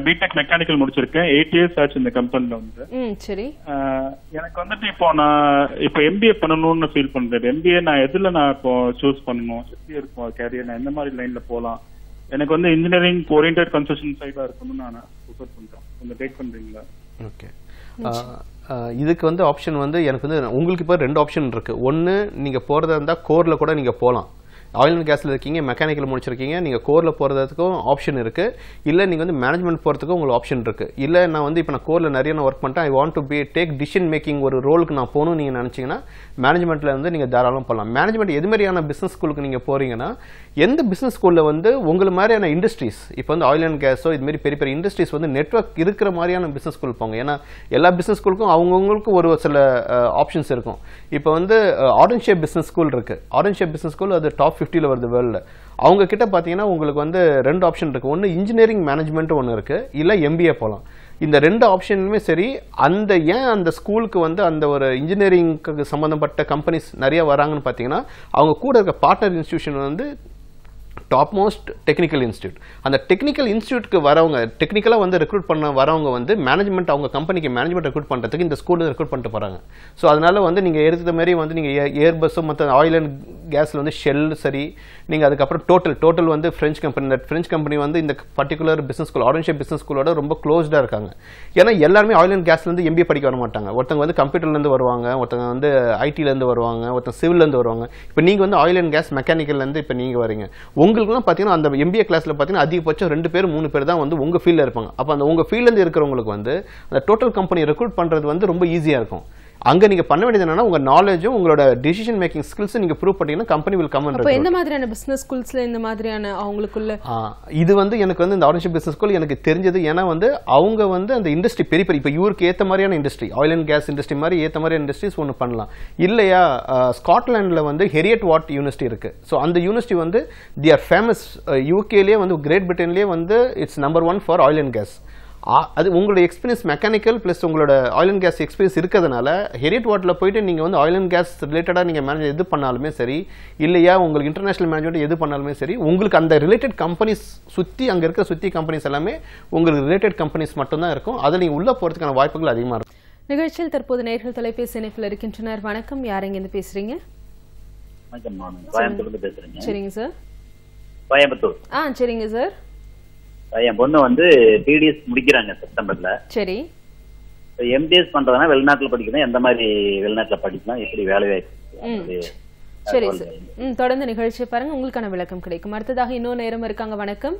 பிடெக் மெக்கானிக்கல் முடிச்சிருக்கேன் எயிட் இயர்ஸ் ஆச்சு இந்த கம்பெனில வந்து சரி எனக்கு வந்துட்டு இப்போ நான் இப்போ எம்பிஏ பண்ணணும்னு ஃபீல் பண்றேன் எம்பிஏ நான் எதுல நான் இப்போ சூஸ் பண்ணணும் எப்படி இருக்கும் கேரியர் நான் எந்த மாதிரி லைன்ல போலாம் எனக்கு வந்து இன்ஜினியரிங் ஓரியன்டட் கன்ஸ்ட்ரக்ஷன் சைடா இருக்கணும்னு நான் ப்ரிஃபர் பண்றேன் கொஞ்சம் கைட் பண்றீங்களா ஓகே இதுக்கு வந்து ஆப்ஷன் வந்து எனக்கு வந்து உங்களுக்கு இப்போ ரெண்டு ஆப்ஷன் இருக்கு ஒன்று நீங்கள் போகிறதா இருந்தால் கோரில் கூட நீங்கள் போகலாம் ஆயில் அண்ட் கேஸில் இருக்கீங்க மெக்கானிக்கல் முடிச்சிருக்கீங்க நீங்கள் கோரில் போகிறதுக்கும் ஆப்ஷன் இருக்குது இல்லை நீங்கள் வந்து மேனேஜ்மெண்ட் போகிறதுக்கும் உங்களுக்கு ஆப்ஷன் இருக்குது இல்லை நான் வந்து இப்போ நான் கோரில் நிறைய நான் ஒர்க் பண்ணிட்டேன் I want to be take decision making ஒரு ரோலுக்கு நான் போகணும்னு நீங்கள் நினச்சிங்கன்னா மேனேஜ்மெண்ட்டில் வந்து நீங்கள் தாராளம் போகலாம் மேனேஜ்மெண்ட் எது மாதிரியான பிஸ்னஸ் ஸ்கூலுக்கு நீங்கள் போகிறீங்கன்னா எந்த பிஸ்னஸ் ஸ்கூலில் வந்து உங்களை மாதிரியான இண்டஸ்ட்ரீஸ் இப்போ வந்து ஆயில் அண்ட் கேஸோ இதுமாரி பெரிய பெரிய இண்டஸ்ட்ரீஸ் வந்து நெட்ஒர்க் இருக்கிற மாதிரியான பிஸ்னஸ் ஸ்கூல் போங்க ஏன்னா எல்லா பிஸ்னஸ் ஸ்கூலுக்கும் அவங்கவுங்களுக்கு ஒரு சில ஆப்ஷன்ஸ் இருக்கும் இப்போ வந்து ஆரஞ்ச் பிஸ்னஸ் ஸ்கூல் இருக்குது ஆரஞ்ச் பிஸ்னஸ் ஸ்கூல் அது டாப் ஃபிஃப்டியில் வருது வேர்ல்டில் அவங்க கிட்ட பார்த்தீங்கன்னா உங்களுக்கு வந்து ரெண்டு ஆப்ஷன் இருக்குது ஒன்று இன்ஜினியரிங் மேனேஜ்மெண்ட்டு ஒன்று இருக்குது இல்லை எம்பிஏ போகலாம் இந்த ரெண்டு ஆப்ஷனுமே சரி அந்த ஏன் அந்த ஸ்கூலுக்கு வந்து அந்த ஒரு இன்ஜினியரிங்க்கு சம்மந்தப்பட்ட கம்பெனிஸ் நிறையா வராங்கன்னு பார்த்தீங்கன்னா அவங்க கூட இருக்க பார்ட்னர் இன்ஸ்டியூஷன் வந்து டாப் மோஸ்ட் டெக்னிக்கல் இன்ஸ்டியூட் அந்த டெக்னிக்கல் இன்ஸ்டியூட்க்கு வரவங்க டெக்னிக்கலாக வந்து ரெக்ரூட் பண்ண வரவங்க வந்து மேனேஜ்மெண்ட் அவங்க கம்பெனிக்கு மேனேஜ்மெண்ட் ரெக்ரூட் பண்ணுறதுக்கு இந்த ஸ்கூலில் ரெக்ரூட் பண்ணிட்டு போகிறாங்க ஸோ அதனால் வந்து நீங்கள் எடுத்த மாரி வந்து நீங்கள் ஏர் பஸ்ஸும் மற்ற ஆயில் அண்ட் கேஸில் வந்து ஷெல் சரி நீங்கள் அதுக்கப்புறம் டோட்டல் டோட்டல் வந்து ஃப்ரெஞ்ச் கம்பெனி இந்த ஃப்ரெஞ்ச் கம்பெனி வந்து இந்த பர்டிகுலர் பிஸ்னஸ் ஸ்கூல் ஆரன்ஷிப் பிஸ்னஸ் ஸ்கூலோட ரொம்ப க்ளோஸ்டாக இருக்காங்க ஏன்னா எல்லாருமே ஆயில் அண்ட் கேஸ்லேருந்து எம்பிஏ படிக்க வர மாட்டாங்க ஒருத்தங்க வந்து கம்ப்யூட்டர்லேருந்து வருவாங்க ஒருத்தங்க வந்து ஐடிலேருந்து வருவாங்க ஒருத்தங்க சிவிலேருந்து வருவாங்க இப்போ நீங்கள் வந்து ஆயில் அண்ட் கேஸ் மெக்கானிக்கல்லேருந்து இப்போ நீங்கள் வரீங்க உங்கள் உங்களுக்குலாம் பார்த்தீங்கன்னா அந்த எம்பிஏ கிளாஸில் பார்த்தீங்கன்னா அதிகபட்சம் ரெண்டு பேர் மூணு பேர் தான் வந்து உங்கள் ஃபீல்டில் இருப்பாங்க அப்போ அந்த உங்கள் இருந்து இருக்கிறவங்களுக்கு வந்து அந்த டோட்டல் கம்பெனி ரெக்ரூட் பண்ணுறது வந்து ரொம்ப ஈஸியாக இருக்கும் அங்கே நீங்கள் பண்ண வேண்டியது என்னன்னா உங்கள் நாலேஜும் உங்களோட டிசிஷன் மேக்கிங் ஸ்கில்ஸும் நீங்கள் ப்ரூவ் பண்ணிங்கன்னா கம்பெனி வில் கம் அப்போ என்ன மாதிரியான பிஸ்னஸ் ஸ்கூல்ஸில் இந்த மாதிரியான அவங்களுக்குள்ள இது வந்து எனக்கு வந்து இந்த ஆர்டர்ஷிப் பிஸ்னஸ் ஸ்கூல் எனக்கு தெரிஞ்சது ஏன்னா வந்து அவங்க வந்து அந்த இண்டஸ்ட்ரி பெரிய பெரிய இப்போ இவருக்கு ஏற்ற மாதிரியான industry oil and gas industry மாதிரி ஏற்ற மாதிரியான இண்டஸ்ட்ரிஸ் ஒன்று பண்ணலாம் இல்லையா ஸ்காட்லாண்டில் வந்து ஹெரியட் வாட் யூனிவர்சிட்டி இருக்குது ஸோ அந்த யூனிவர்சிட்டி வந்து தி ஆர் ஃபேமஸ் யூகேலேயே வந்து கிரேட் பிரிட்டன்லேயே வந்து it's number one for oil and gas அது உங்களோட எக்ஸ்பீரியன்ஸ் மெக்கானிக்கல் ப்ளஸ் உங்களோட ஆயில் அண்ட் கேஸ் எக்ஸ்பீரியன்ஸ் இருக்கிறதுனால ஹெரிட் வாட்டரில் போயிட்டு நீங்கள் வந்து ஆயில் அண்ட் கேஸ் ரிலேட்டடாக நீங்கள் மேனேஜர் எது பண்ணாலுமே சரி இல்லையா உங்களுக்கு இன்டர்நேஷனல் மேனேஜ்மெண்ட் எது பண்ணாலுமே சரி உங்களுக்கு அந்த ரிலேட்டட் கம்பெனிஸ் சுற்றி அங்கே இருக்கிற சுற்றி கம்பெனிஸ் எல்லாமே உங்களுக்கு ரிலேட்டட் கம்பெனிஸ் மட்டும்தான் இருக்கும் அதில் நீங்கள் உள்ளே போகிறதுக்கான வாய்ப்புகள் அதிகமாக இருக்கும் நிகழ்ச்சியில் தற்போது நேர்கள் தொலைபேசி இணைப்பில் இருக்கின்றனர் வணக்கம் யார் இங்கேருந்து பேசுகிறீங்க சரிங்க சார் கோயம்புத்தூர் ஆ சரிங்க சார் என் பொண்ணு வந்து பிடிஎஸ் முடிக்கிறாங்க செப்டம்பர்ல சரி எம்டிஎஸ் பண்றதுனா வெளிநாட்டுல படிக்கணும் எந்த மாதிரி வெளிநாட்டுல படிக்கலாம் எப்படி வேலை வாய்ப்பு சரி ம் தொடர்ந்து நிகழ்ச்சி பாருங்க உங்களுக்கான விளக்கம் கிடைக்கும் அடுத்ததாக இன்னொரு நேரம் இருக்காங்க வணக்கம்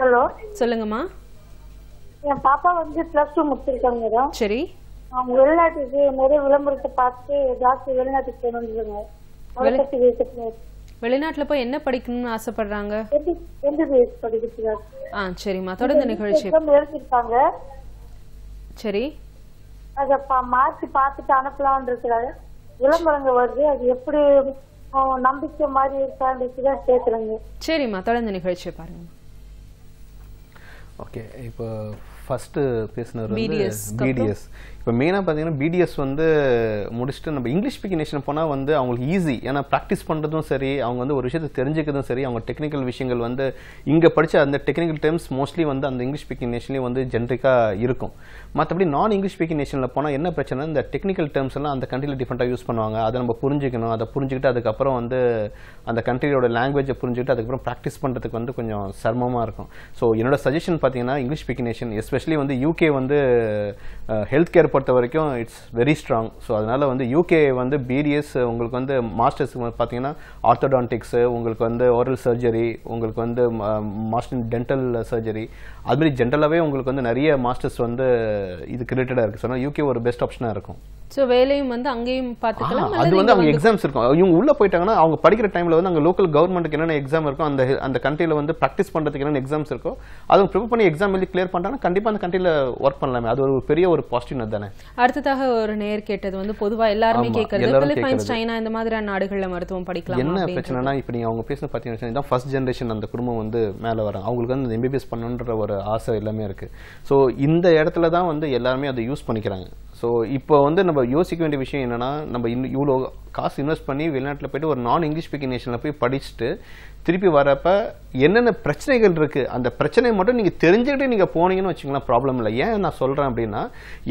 ஹலோ சொல்லுங்கம்மா என் பாப்பா வந்து பிளஸ் டூ முடிச்சிருக்காங்க சரி அவங்க வெளிநாட்டுக்கு நிறைய விளம்பரத்தை பார்த்து ஜாஸ்தி வெளிநாட்டுக்கு போகணும் வெளிநாட்டுல போய் என்ன படிக்கணும்னு ஆசைப்படுறாங்க எம்பிபிஎஸ் ஆ சரிம்மா தொடர்ந்து நிகழ்ச்சி எழுதிருக்காங்க சரி அத மாற்றி பார்த்துட்டு அனுப்பலாம்னு இருக்கிறாங்க விளம்பரங்கள் வருது அது எப்படி நம்பிக்கை மாதிரி இருக்கான்னு கேட்குறேங்க சரிம்மா தொடர்ந்து நிகழ்ச்சியை பாருங்க ஓகே இப்போ ஃபர்ஸ்ட் பேசினவர் பிடிஎஸ் பிடிஎஸ் இப்போ மெயினாக பார்த்தீங்கன்னா பிடிஎஸ் வந்து முடிச்சுட்டு நம்ம இங்கிலீஷ் ஸ்பீக்கிங் நேஷன் போனால் வந்து அவங்களுக்கு ஈஸி ஏன்னா ப்ராக்டிஸ் பண்ணுறதும் சரி அவங்க வந்து ஒரு விஷயத்தை தெரிஞ்சுக்கிறதும் சரி அவங்க டெக்னிக்கல் விஷயங்கள் வந்து இங்கே படித்த அந்த டெக்னிக்கல் டேர்ம்ஸ் மோஸ்ட்லி வந்து அந்த இங்கிலீஷ் ஸ்பீக்கிங் நேஷன்லேயும் வந்து ஜென்ரிக்காக இருக்கும் மற்றபடி நான் இங்கிலீஷ் ஸ்பீக்கிங் நேஷனில் போனால் என்ன பிரச்சனை இந்த டெக்னிக்கல் டேர்ம்ஸ் எல்லாம் அந்த கண்ட்ரியில் டிஃப்ரெண்ட்டாக யூஸ் பண்ணுவாங்க அதை நம்ம புரிஞ்சுக்கணும் அதை புரிஞ்சுக்கிட்டு அதுக்கப்புறம் வந்து அந்த கண்ட்ரியோட லாங்குவேஜை புரிஞ்சுக்கிட்டு அதுக்கப்புறம் ப்ராக்டிஸ் பண்ணுறதுக்கு வந்து கொஞ்சம் சிரமமாக இருக்கும் ஸோ என்னோட சஜஷன் பார்த்தீங்கன்னா இங்கிலீஷ் ஸ்பீக்கிங் நேஷன் எஸ்பெஷலி வந்து யூகே வந்து ஹெல்த் கேர் பொறுத்த வரைக்கும் இட்ஸ் வெரி ஸ்ட்ராங் ஸோ அதனால் வந்து யூகே வந்து பிடிஎஸ் உங்களுக்கு வந்து மாஸ்டர்ஸ் பார்த்தீங்கன்னா ஆர்த்தோடான்டிக்ஸு உங்களுக்கு வந்து ஓரல் சர்ஜரி உங்களுக்கு வந்து மாஸ்டர் டென்டல் சர்ஜரி அதுமாதிரி ஜென்ரலாகவே உங்களுக்கு வந்து நிறைய மாஸ்டர்ஸ் வந்து இது ரிலேட்டடாக இருக்குது சொன்னால் யூகே ஒரு பெஸ்ட் ஆப்ஷனாக இருக்கும் ஸோ வேலையும் வந்து அங்கேயும் பார்த்துக்கலாம் அது வந்து அவங்க எக்ஸாம்ஸ் இருக்கும் இவங்க உள்ளே போயிட்டாங்கன்னா அவங்க படிக்கிற டைமில் வந்து அங்கே லோக்கல் கவர்மெண்ட்டுக்கு என்னென்ன எக்ஸாம் இருக்கும் அந்த அந்த கண்ட்ரியில் வந்து ப்ராக்டிஸ் பண்ணுறதுக்கு என்னென்ன எக்ஸாம்ஸ் இருக்கும் அதை ப்ரிப்பர் பண்ணி எக்ஸாம் எழுதி கிளியர் பண்ணிட்டாங்கன்னா கண்டிப்பாக அந்த கண்ட்ரியில் ஒர்க் பண்ணலாமே அது ஒரு பெரிய ஒரு பாசிட்டிவ் தானே அடுத்ததாக ஒரு நேர் கேட்டது வந்து பொதுவாக எல்லாருமே கேட்கறது பிலிப்பைன்ஸ் சைனா இந்த மாதிரியான நாடுகளில் மருத்துவம் படிக்கலாம் என்ன பிரச்சனைனா இப்போ நீங்கள் அவங்க பேசுன பார்த்தீங்கன்னா ஃபர்ஸ்ட் ஜென்ரேஷன் அந்த குடும்பம் வந்து மேலே வரும் அவங்களுக்கு வந்து எம்பிபிஎஸ் பண்ணுன்ற ஒரு ஒரு ஆசை எல்லாமே இருக்குது ஸோ இந்த இடத்துல தான் வந்து எல்லாருமே அதை யூஸ் பண்ணிக்கிறாங்க ஸோ இப்போ வந்து நம்ம யோசிக்க வேண்டிய விஷயம் என்னென்னா நம்ம இன்னும் இவ்வளோ காசு இன்வெஸ்ட் பண்ணி வெளிநாட்டில் போய்ட்டு ஒரு நான் இங்கிலீஷ் ஸ்பீக்கிங் நேஷனில் போய் படிச்சுட்டு திருப்பி வரப்போ என்னென்ன பிரச்சனைகள் இருக்குது அந்த பிரச்சனை மட்டும் நீங்கள் தெரிஞ்சுக்கிட்டே நீங்கள் போனீங்கன்னு வச்சுங்களேன் ப்ராப்ளம் இல்லை ஏன் நான் சொல்கிறேன் அப்படின்னா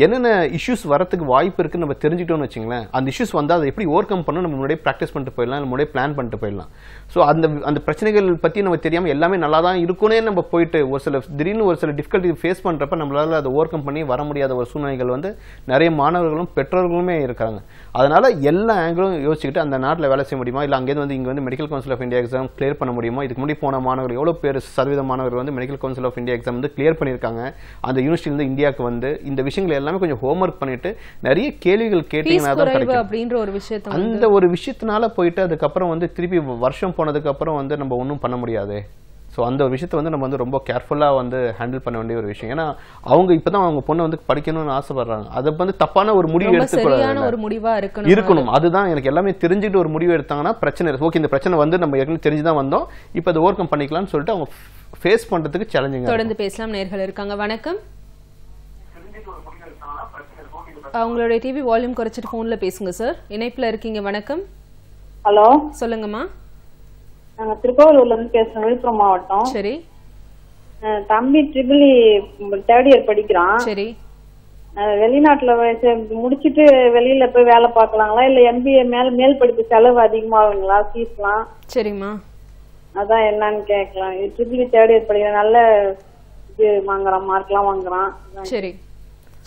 என்னென்ன இஷ்யூஸ் வரத்துக்கு வாய்ப்பு இருக்குன்னு நம்ம தெரிஞ்சுக்கிட்டோம்னு வச்சுங்களேன் அந்த இஷ்யூஸ் வந்தால் அதை எப்படி ஓவர் கம் பண்ணணும் நம்ம முன்னாடியே ப்ராக்டிஸ் பண்ணிட்டு போயிடலாம் முன்னாடியே பிளான் பண்ணிட்டு போயிடலாம் ஸோ அந்த அந்த பிரச்சனைகள் பற்றி நம்ம தெரியாமல் எல்லாமே நல்லா தான் இருக்குன்னே நம்ம போயிட்டு ஒரு சில திடீர்னு ஒரு சில டிஃபிகல்ட்டி ஃபேஸ் பண்ணுறப்ப நம்மளால் அதை ஓவர் கம் பண்ணி வர முடியாத ஒரு சூழ்நிலைகள் வந்து நிறைய மாணவர்களும் பெற்றோர்களுமே இருக்காங்க அதனால் எல்லா ஆங்கிலும் யோசிச்சுக்கிட்டு அந்த நாட்டில் வேலை செய்ய முடியுமா இல்லை அங்கேருந்து வந்து இங்கே வந்து medical council of India exam clear பண்ண முடியுமா இதுக்கு முன்னாடி போன மாணவர்கள் எவ்வளோ பேர் சதவீத மாணவர்கள் வந்து medical council of India exam வந்து கிளியர் பண்ணியிருக்காங்க அந்த யூனிவர்சிட்டிலேருந்து இந்தியாவுக்கு வந்து இந்த விஷயங்கள் எல்லாமே கொஞ்சம் ஹோம் ஒர்க் பண்ணிட்டு நிறைய கேள்விகள் கேட்டீங்கன்னா தான் அப்படின்ற ஒரு விஷயத்தை அந்த ஒரு விஷயத்தினால போயிட்டு அதுக்கப்புறம் வந்து திருப்பி வருஷம் போனதுக்கப்புறம் வந்து நம்ம ஒன்றும் பண்ண முடியாது ஸோ அந்த ஒரு விஷயத்தை வந்து நம்ம வந்து ரொம்ப கேர்ஃபுல்லாக வந்து ஹேண்டில் பண்ண வேண்டிய ஒரு விஷயம் ஏன்னா அவங்க இப்போ தான் அவங்க பொண்ணு வந்து படிக்கணும்னு ஆசைப்படுறாங்க அதை வந்து தப்பான ஒரு முடிவு எடுத்துக்கூடாது ஒரு முடிவாக இருக்கணும் இருக்கணும் அதுதான் எனக்கு எல்லாமே தெரிஞ்சுட்டு ஒரு முடிவு எடுத்தாங்கன்னா பிரச்சனை ஓகே இந்த பிரச்சனை வந்து நம்ம ஏற்கனவே தெரிஞ்சு தான் வந்தோம் இப்போ அதை ஓவர் கம் பண்ணிக்கலாம்னு சொல்லிட்டு அவங்க ஃபேஸ் பண்ணுறதுக்கு சேலஞ்சிங் தொடர்ந்து பேசலாம் நேர்கள் இருக்காங்க வணக்கம் அவங்களுடைய டிவி வால்யூம் குறைச்சிட்டு ஃபோனில் பேசுங்க சார் இணைப்பில் இருக்கீங்க வணக்கம் ஹலோ சொல்லுங்கம்மா நாங்க திருக்கோவிலூர்ல இருந்து பேசுறோம் விழுப்புரம் மாவட்டம் சரி தம்பி ட்ரிபிள் தேர்ட் இயர் படிக்கிறான் சரி வெளிநாட்டுல முடிச்சிட்டு வெளியில போய் வேலை பார்க்கலாங்களா இல்ல எம்பிஏ மேல மேல் படிப்பு செலவு அதிகமாகுங்களா ஃபீஸ்லாம் சரிம்மா அதான் என்னன்னு கேட்கலாம் ட்ரிபிள் தேர்ட் இயர் படிக்கிற நல்ல இது வாங்குறான் மார்க்லாம் வாங்குறான் சரி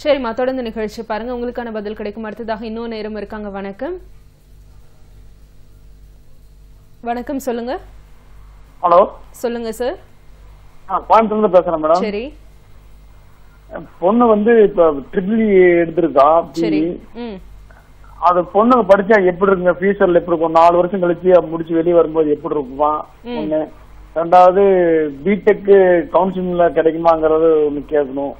சரிம்மா தொடர்ந்து நிகழ்ச்சி பாருங்க உங்களுக்கான பதில் கிடைக்கும் அடுத்ததாக இன்னொரு நேரம் இருக்காங்க வணக்கம் வணக்கம் சொல்லுங்க ஹலோ சொல்லுங்க சார் கோயம்புத்தூர்ல பேசுறேன் மேடம் சரி பொண்ணு வந்து இப்ப ட்ரிபிள் e எடுத்திருக்கா சரி அது பொண்ணுங்க படிச்சா எப்படி இருக்குங்க ஃபியூச்சர்ல எப்படி இருக்கும் நாலு வருஷம் கழிச்சு முடிச்சு வெளியே வரும்போது எப்படி இருக்குமா ஒண்ணு ரெண்டாவது பிடெக் கவுன்சிலிங்ல கிடைக்குமாங்கறது ஒண்ணு கேட்கணும்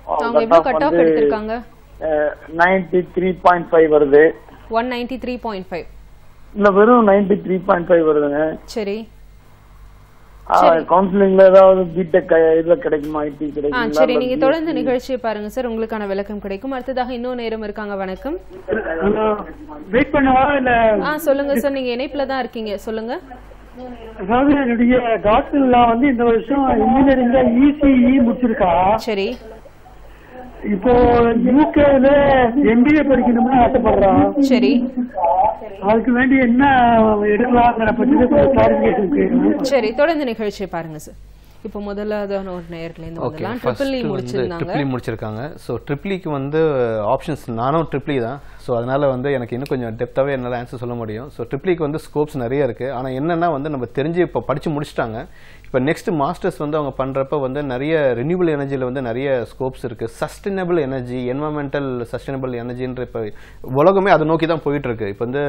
நைன்டி த்ரீ பாயிண்ட் ஃபைவ் வருது one ninety three point five இல்ல வெறும் நைன்டி த்ரீ பாயிண்ட் ஃபைவ் வருதுங்க சரி கவுன்சிலிங்ல ஏதாவது பிடெக் இதுல கிடைக்குமா ஐடி கிடைக்குமா சரி நீங்க தொடர்ந்து நிகழ்ச்சியை பாருங்க சார் உங்களுக்கான விளக்கம் கிடைக்கும் அடுத்ததாக இன்னும் நேரம் இருக்காங்க வணக்கம் வெயிட் பண்ணவா இல்ல ஆ சொல்லுங்க சார் நீங்க இணைப்புல தான் இருக்கீங்க சொல்லுங்க என்னுடைய டாக்டர்லாம் வந்து இந்த வருஷம் இன்ஜினியரிங்ல இசிஇ e e முடிச்சிருக்கா சரி இப்போ யூகேல எம்பிஏ படிக்கணும்னு ஆசைப்படுறான் சரி அதுக்கு வேண்டி என்ன எடுக்கலாங்கிற பத்தி சரி தொடர்ந்து நிகழ்ச்சியை பாருங்க சார் இப்போ முதலாவது ஒரு நேயர்கள் இருந்து ஓகே ட்ரிபிள் e e முடிச்சிருக்காங்க ஸோ ட்ரிபிளிக்கு e வந்து ஆப்ஷன்ஸ் நானும் ட்ரிபிளி தான் ஸோ அதனால் வந்து எனக்கு இன்னும் கொஞ்சம் டெப்த்தாகவே என்னால் ஆன்சர் சொல்ல முடியும் ஸோ ட்ரிப்ளிக்கு e வந்து ஸ்கோப்ஸ் நிறைய இருக்குது ஆனால் என்னென்னா வந்து நம்ம தெரிஞ்சு இப்போ படித்து முடிச்சிட்டாங்க இப்போ நெக்ஸ்ட் மாஸ்டர்ஸ் வந்து அவங்க பண்ணுறப்ப வந்து நிறைய ரினியூபிள் எனர்ஜியில் வந்து நிறைய ஸ்கோப்ஸ் இருக்குது சஸ்டைனபிள் எனர்ஜி என்வரன்மெண்டல் சஸ்டைனபிள் எனர்ஜின்ற இப்போ உலகமே அதை நோக்கி தான் போயிட்டுருக்கு இப்போ வந்து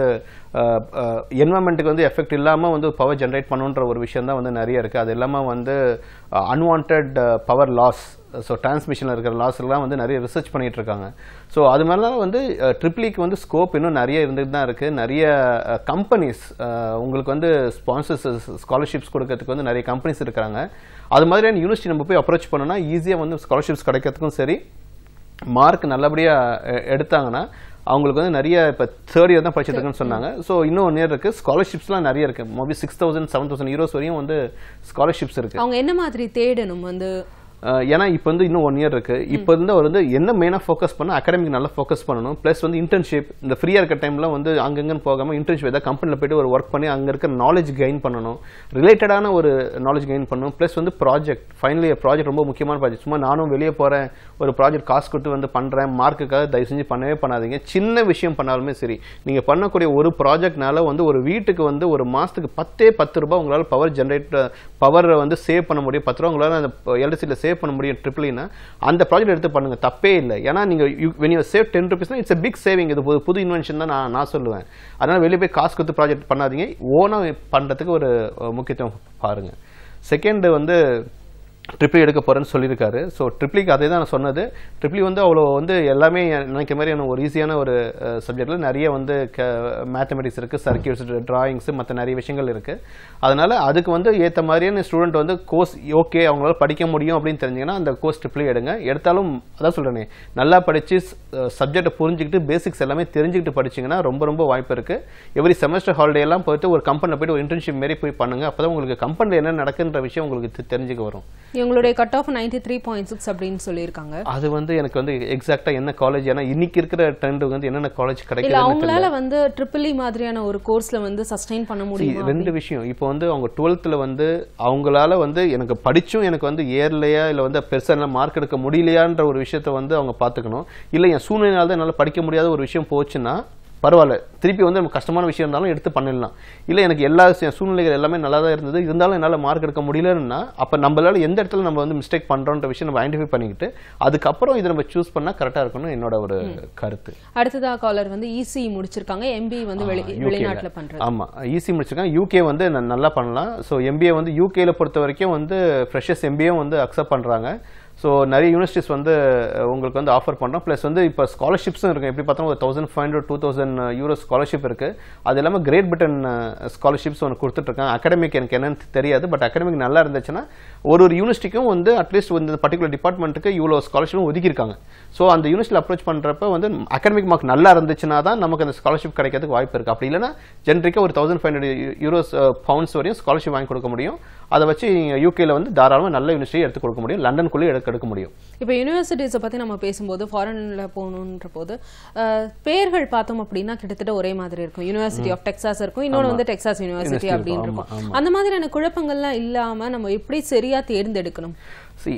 என்வரன்மெண்ட்டுக்கு வந்து எஃபெக்ட் இல்லாமல் வந்து பவர் ஜென்ரேட் பண்ணுன்ற ஒரு விஷயம் தான் வந்து நிறைய இருக்குது அது இல்லாமல் வந்து அன்வான்ட் பவர் லாஸ் ஸோ டிரான்ஸ்மிஷனில் இருக்கிற லாஸ்லாம் வந்து நிறைய ரிசர்ச் பண்ணிகிட்டு இருக்காங்க ஸோ அது மாதிரிலாம் வந்து ட்ரிப்ளிக்கு e வந்து ஸ்கோப் இன்னும் நிறைய இருந்துகிட்டு தான் இருக்குது நிறைய கம்பெனிஸ் உங்களுக்கு வந்து ஸ்பான்சர்ஸ் ஸ்காலர்ஷிப்ஸ் கொடுக்கறதுக்கு வந்து நிறைய கம்பெனிஸ் இருக்கிறாங்க அது மாதிரியான யூனிவர்சிட்டி நம்ம போய் அப்ரோச் பண்ணோன்னா ஈஸியாக வந்து ஸ்காலர்ஷிப்ஸ் கிடைக்கிறதுக்கும் சரி மார்க் நல்லபடியாக எடுத்தாங்கன்னா அவங்களுக்கு வந்து நிறைய இப்போ தேர்ட் இயர் தான் படிச்சுட்டு இருக்குன்னு சொன்னாங்க ஸோ இன்னும் நேர் இருக்குது ஸ்காலர்ஷிப்ஸ்லாம் நிறைய இருக்குது மோபி six thousand seven thousand euros வரையும் வந்து ஸ்காலர்ஷிப்ஸ் இருக்குது அவங்க என்ன மாதிரி தேடணும் வந்து ஏன்னா இப்போ வந்து இன்னும் ஒன் இயர் இருக்குது இப்போ இருந்து அவர் வந்து என்ன மெயினாக ஃபோக்கஸ் பண்ணால் அகாடமிக் நல்லா ஃபோக்கஸ் பண்ணணும் ப்ளஸ் வந்து இன்டர்ன்ஷிப் இந்த ஃப்ரீயாக இருக்க டைமில் வந்து அங்கங்கே போகாமல் இன்டர்ன்ஷிப் ஏதாவது கம்பெனியில் போய்ட்டு ஒரு ஒர்க் பண்ணி அங்கே இருக்கிற நாலேஜ் கெயின் பண்ணணும் ரிலேட்டடான ஒரு நாலேஜ் கெயின் பண்ணணும் ப்ளஸ் வந்து ப்ராஜெக்ட் ஃபைனலி ப்ராஜெக்ட் ரொம்ப முக்கியமான ப்ராஜெக்ட் சும்மா நானும் வெளியே போகிறேன் ஒரு ப்ராஜெக்ட் காசு கொடுத்து வந்து பண்ணுறேன் மார்க்குக்காக தயவு செஞ்சு பண்ணவே பண்ணாதீங்க சின்ன விஷயம் பண்ணாலுமே சரி நீங்கள் பண்ணக்கூடிய ஒரு ப்ராஜெக்ட்னால வந்து ஒரு வீட்டுக்கு வந்து ஒரு மாதத்துக்கு பத்தே பத்து ரூபா உங்களால் பவர் ஜென்ரேட் பவரை வந்து சேவ் பண்ண முடியும் பத்து ரூபா உங்களால் அந்த எலக்ட்ரிசிட்டியில் சேவ் சேவ் பண்ண முடியும் ட்ரிபிள்னா e அந்த ப்ராஜெக்ட் எடுத்து பண்ணுங்கள் தப்பே இல்லை ஏன்னா நீங்கள் you when you save ten ருபீஸ்னா இட்ஸ் பிக் சேவிங் இது புது இன்வென்ஷன் தான் நான் நான் சொல்லுவேன் அதனால் வெளியே போய் காசு கொடுத்து ப்ராஜெக்ட் பண்ணாதீங்க ஓனாக பண்ணுறதுக்கு ஒரு முக்கியத்துவம் பாருங்கள் செகண்டு வந்து ட்ரிப்ளி e எடுக்க போகிறேன்னு சொல்லியிருக்காரு ஸோ ட்ரிப்ளிக்கு e அதே தான் நான் சொன்னது ட்ரிப்ளி e வந்து அவ்வளோ வந்து எல்லாமே நினைக்கிற மாதிரியான ஒரு ஈஸியான ஒரு சப்ஜெக்டில் நிறைய வந்து க மேத்தமெட்டிக்ஸ் இருக்குது சர்க்கியூஸ் ட்ராயிங்ஸு மற்ற நிறைய விஷயங்கள் இருக்குது அதனால் அதுக்கு வந்து ஏற்ற மாதிரியான ஸ்டூடெண்ட் வந்து கோர்ஸ் ஓகே அவங்களால படிக்க முடியும் அப்படின்னு தெரிஞ்சிங்கன்னா அந்த கோர்ஸ் ட்ரிப்ளி எடுங்க எடுத்தாலும் அதான் சொல்கிறேனே நல்லா படித்து சப்ஜெக்டை புரிஞ்சுக்கிட்டு பேசிக்ஸ் எல்லாமே தெரிஞ்சுக்கிட்டு படிச்சிங்கன்னா ரொம்ப ரொம்ப வாய்ப்பு இருக்குது எவ்ரி செமஸ்டர் ஹாலிடே எல்லாம் போயிட்டு ஒரு கம்பெனியில் போயிட்டு ஒரு இன்டர்ன்ஷிப் மாரி போய் பண்ணுங்கள் அப்போ தான் உங்களுக்கு கம்பெனியில் என்ன நடக்குன்ற விஷயம் உங்களுக்கு தெரிஞ்சுக்க வரும் எங்களுடைய cut off ninety three point six அப்படின்னு சொல்லியிருக்காங்க அது வந்து எனக்கு வந்து எக்ஸாக்டாக என்ன காலேஜ் ஏன்னா இன்னைக்கு இருக்கிற ட்ரெண்ட் வந்து என்னென்ன காலேஜ் கிடைக்கல அவங்களால வந்து ட்ரிபிள் இ e மாதிரியான ஒரு கோர்ஸில் வந்து சஸ்டைன் பண்ண முடியும் ரெண்டு விஷயம் இப்போ வந்து அவங்க டுவெல்த்தில் வந்து அவங்களால வந்து எனக்கு படித்தும் எனக்கு வந்து ஏர்லையா இல்லை வந்து பெருசாக மார்க் எடுக்க முடியலையான்ற ஒரு விஷயத்த வந்து அவங்க பார்த்துக்கணும் இல்லை என் சூழ்நிலையால் தான் என்னால் படிக்க முடியாத ஒரு விஷயம் போச்சுன்னா பரவாயில்ல திருப்பி வந்து நமக்கு கஷ்டமான விஷயம் இருந்தாலும் எடுத்து பண்ணிடலாம் இல்லை எனக்கு எல்லா சூழ்நிலைகள் எல்லாமே நல்லா தான் இருந்தது இருந்தாலும் என்னால் மார்க் எடுக்க முடியலன்னா அப்போ நம்மளால் எந்த இடத்துல நம்ம வந்து மிஸ்டேக் பண்ணுறோன்ற விஷயம் நம்ம ஐடென்டிஃபை பண்ணிக்கிட்டு அதுக்கப்புறம் இதை நம்ம சூஸ் பண்ணால் கரெக்டாக இருக்கணும் என்னோட ஒரு கருத்து அடுத்ததாக காலர் வந்து இசி e முடிச்சிருக்காங்க எம்பி வந்து வெளிநாட்டில் பண்ணுறாங்க ஆமாம் இசி e முடிச்சிருக்காங்க யூகே வந்து நல்லா பண்ணலாம் ஸோ எம்பிஏ வந்து யூகேல பொறுத்த வரைக்கும் வந்து ஃப்ரெஷர்ஸ் எம்பிஏ வந்து அக்செப்ட் பண்ணுறாங்க ஸோ நிறைய யூனிவர்சிட்டிஸ் வந்து உங்களுக்கு வந்து ஆஃபர் பண்ணுறோம் ப்ளஸ் வந்து இப்போ ஸ்காலர்ஷிப்ஸும் இருக்கும் எப்படி பார்த்தோம் ஒரு thousand five hundred two thousand euro scholarship இருக்குது அது இல்லாமல் கிரேட் பிரிட்டன் ஸ்காலர்ஷிப்ஸ் ஒன்று கொடுத்துட்ருக்காங்க அகாடமிக் எனக்கு என்னென்னு தெரியாது பட் அகாடமிக் நல்லா இருந்துச்சுன்னா ஒரு ஒரு யூனிவர்சிட்டிக்கும் வந்து அட்லீஸ்ட் இந்த பர்டிகுலர் டிபார்ட்மெண்ட்டுக்கு இவ்வளோ ஸ்காலர்ஷிப்பும் ஒதுக்கியிருக்காங்க ஸோ அந்த யூனிவர்சிட்டி அப்ரோச் பண்ணுறப்ப வந்து அகாடமிக் மார்க் நல்லா இருந்துச்சுன்னா தான் நமக்கு அந்த ஸ்காலர்ஷிப் கிடைக்கிறதுக்கு வாய்ப்பு இருக்குது அப்படி இல்லைனா ஜென்ரிக்காக ஒரு thousand five hundred euros pounds வரையும் ஸ்காலர்ஷிப் வாங்கி கொடுக்க முடியும் அதை வச்சு நீங்கள் யூகேல வந்து தாராளமாக நல்ல யூனிவர்சிட்டி எடுத்து கொடுக்க முடியும் லண்டனுக்குள்ளே எடுத்து எடுக்க முடியும் இப்போ யூனிவர்சிட்டிஸை பற்றி நம்ம பேசும்போது ஃபாரினில் போகணுன்ற போது பேர்கள் பார்த்தோம் அப்படின்னா கிட்டத்தட்ட ஒரே மாதிரி இருக்கும் யூனிவர்சிட்டி ஆஃப் டெக்ஸாஸ் இருக்கும் இன்னொன்று வந்து டெக்ஸாஸ் யூனிவர்சிட்டி அப்படின்னு இருக்கும் அந்த மாதிரியான குழப்பங்கள்லாம் இல்லாமல் நம்ம எப்படி சரியாக தேர்ந்தெடுக்கணும் சி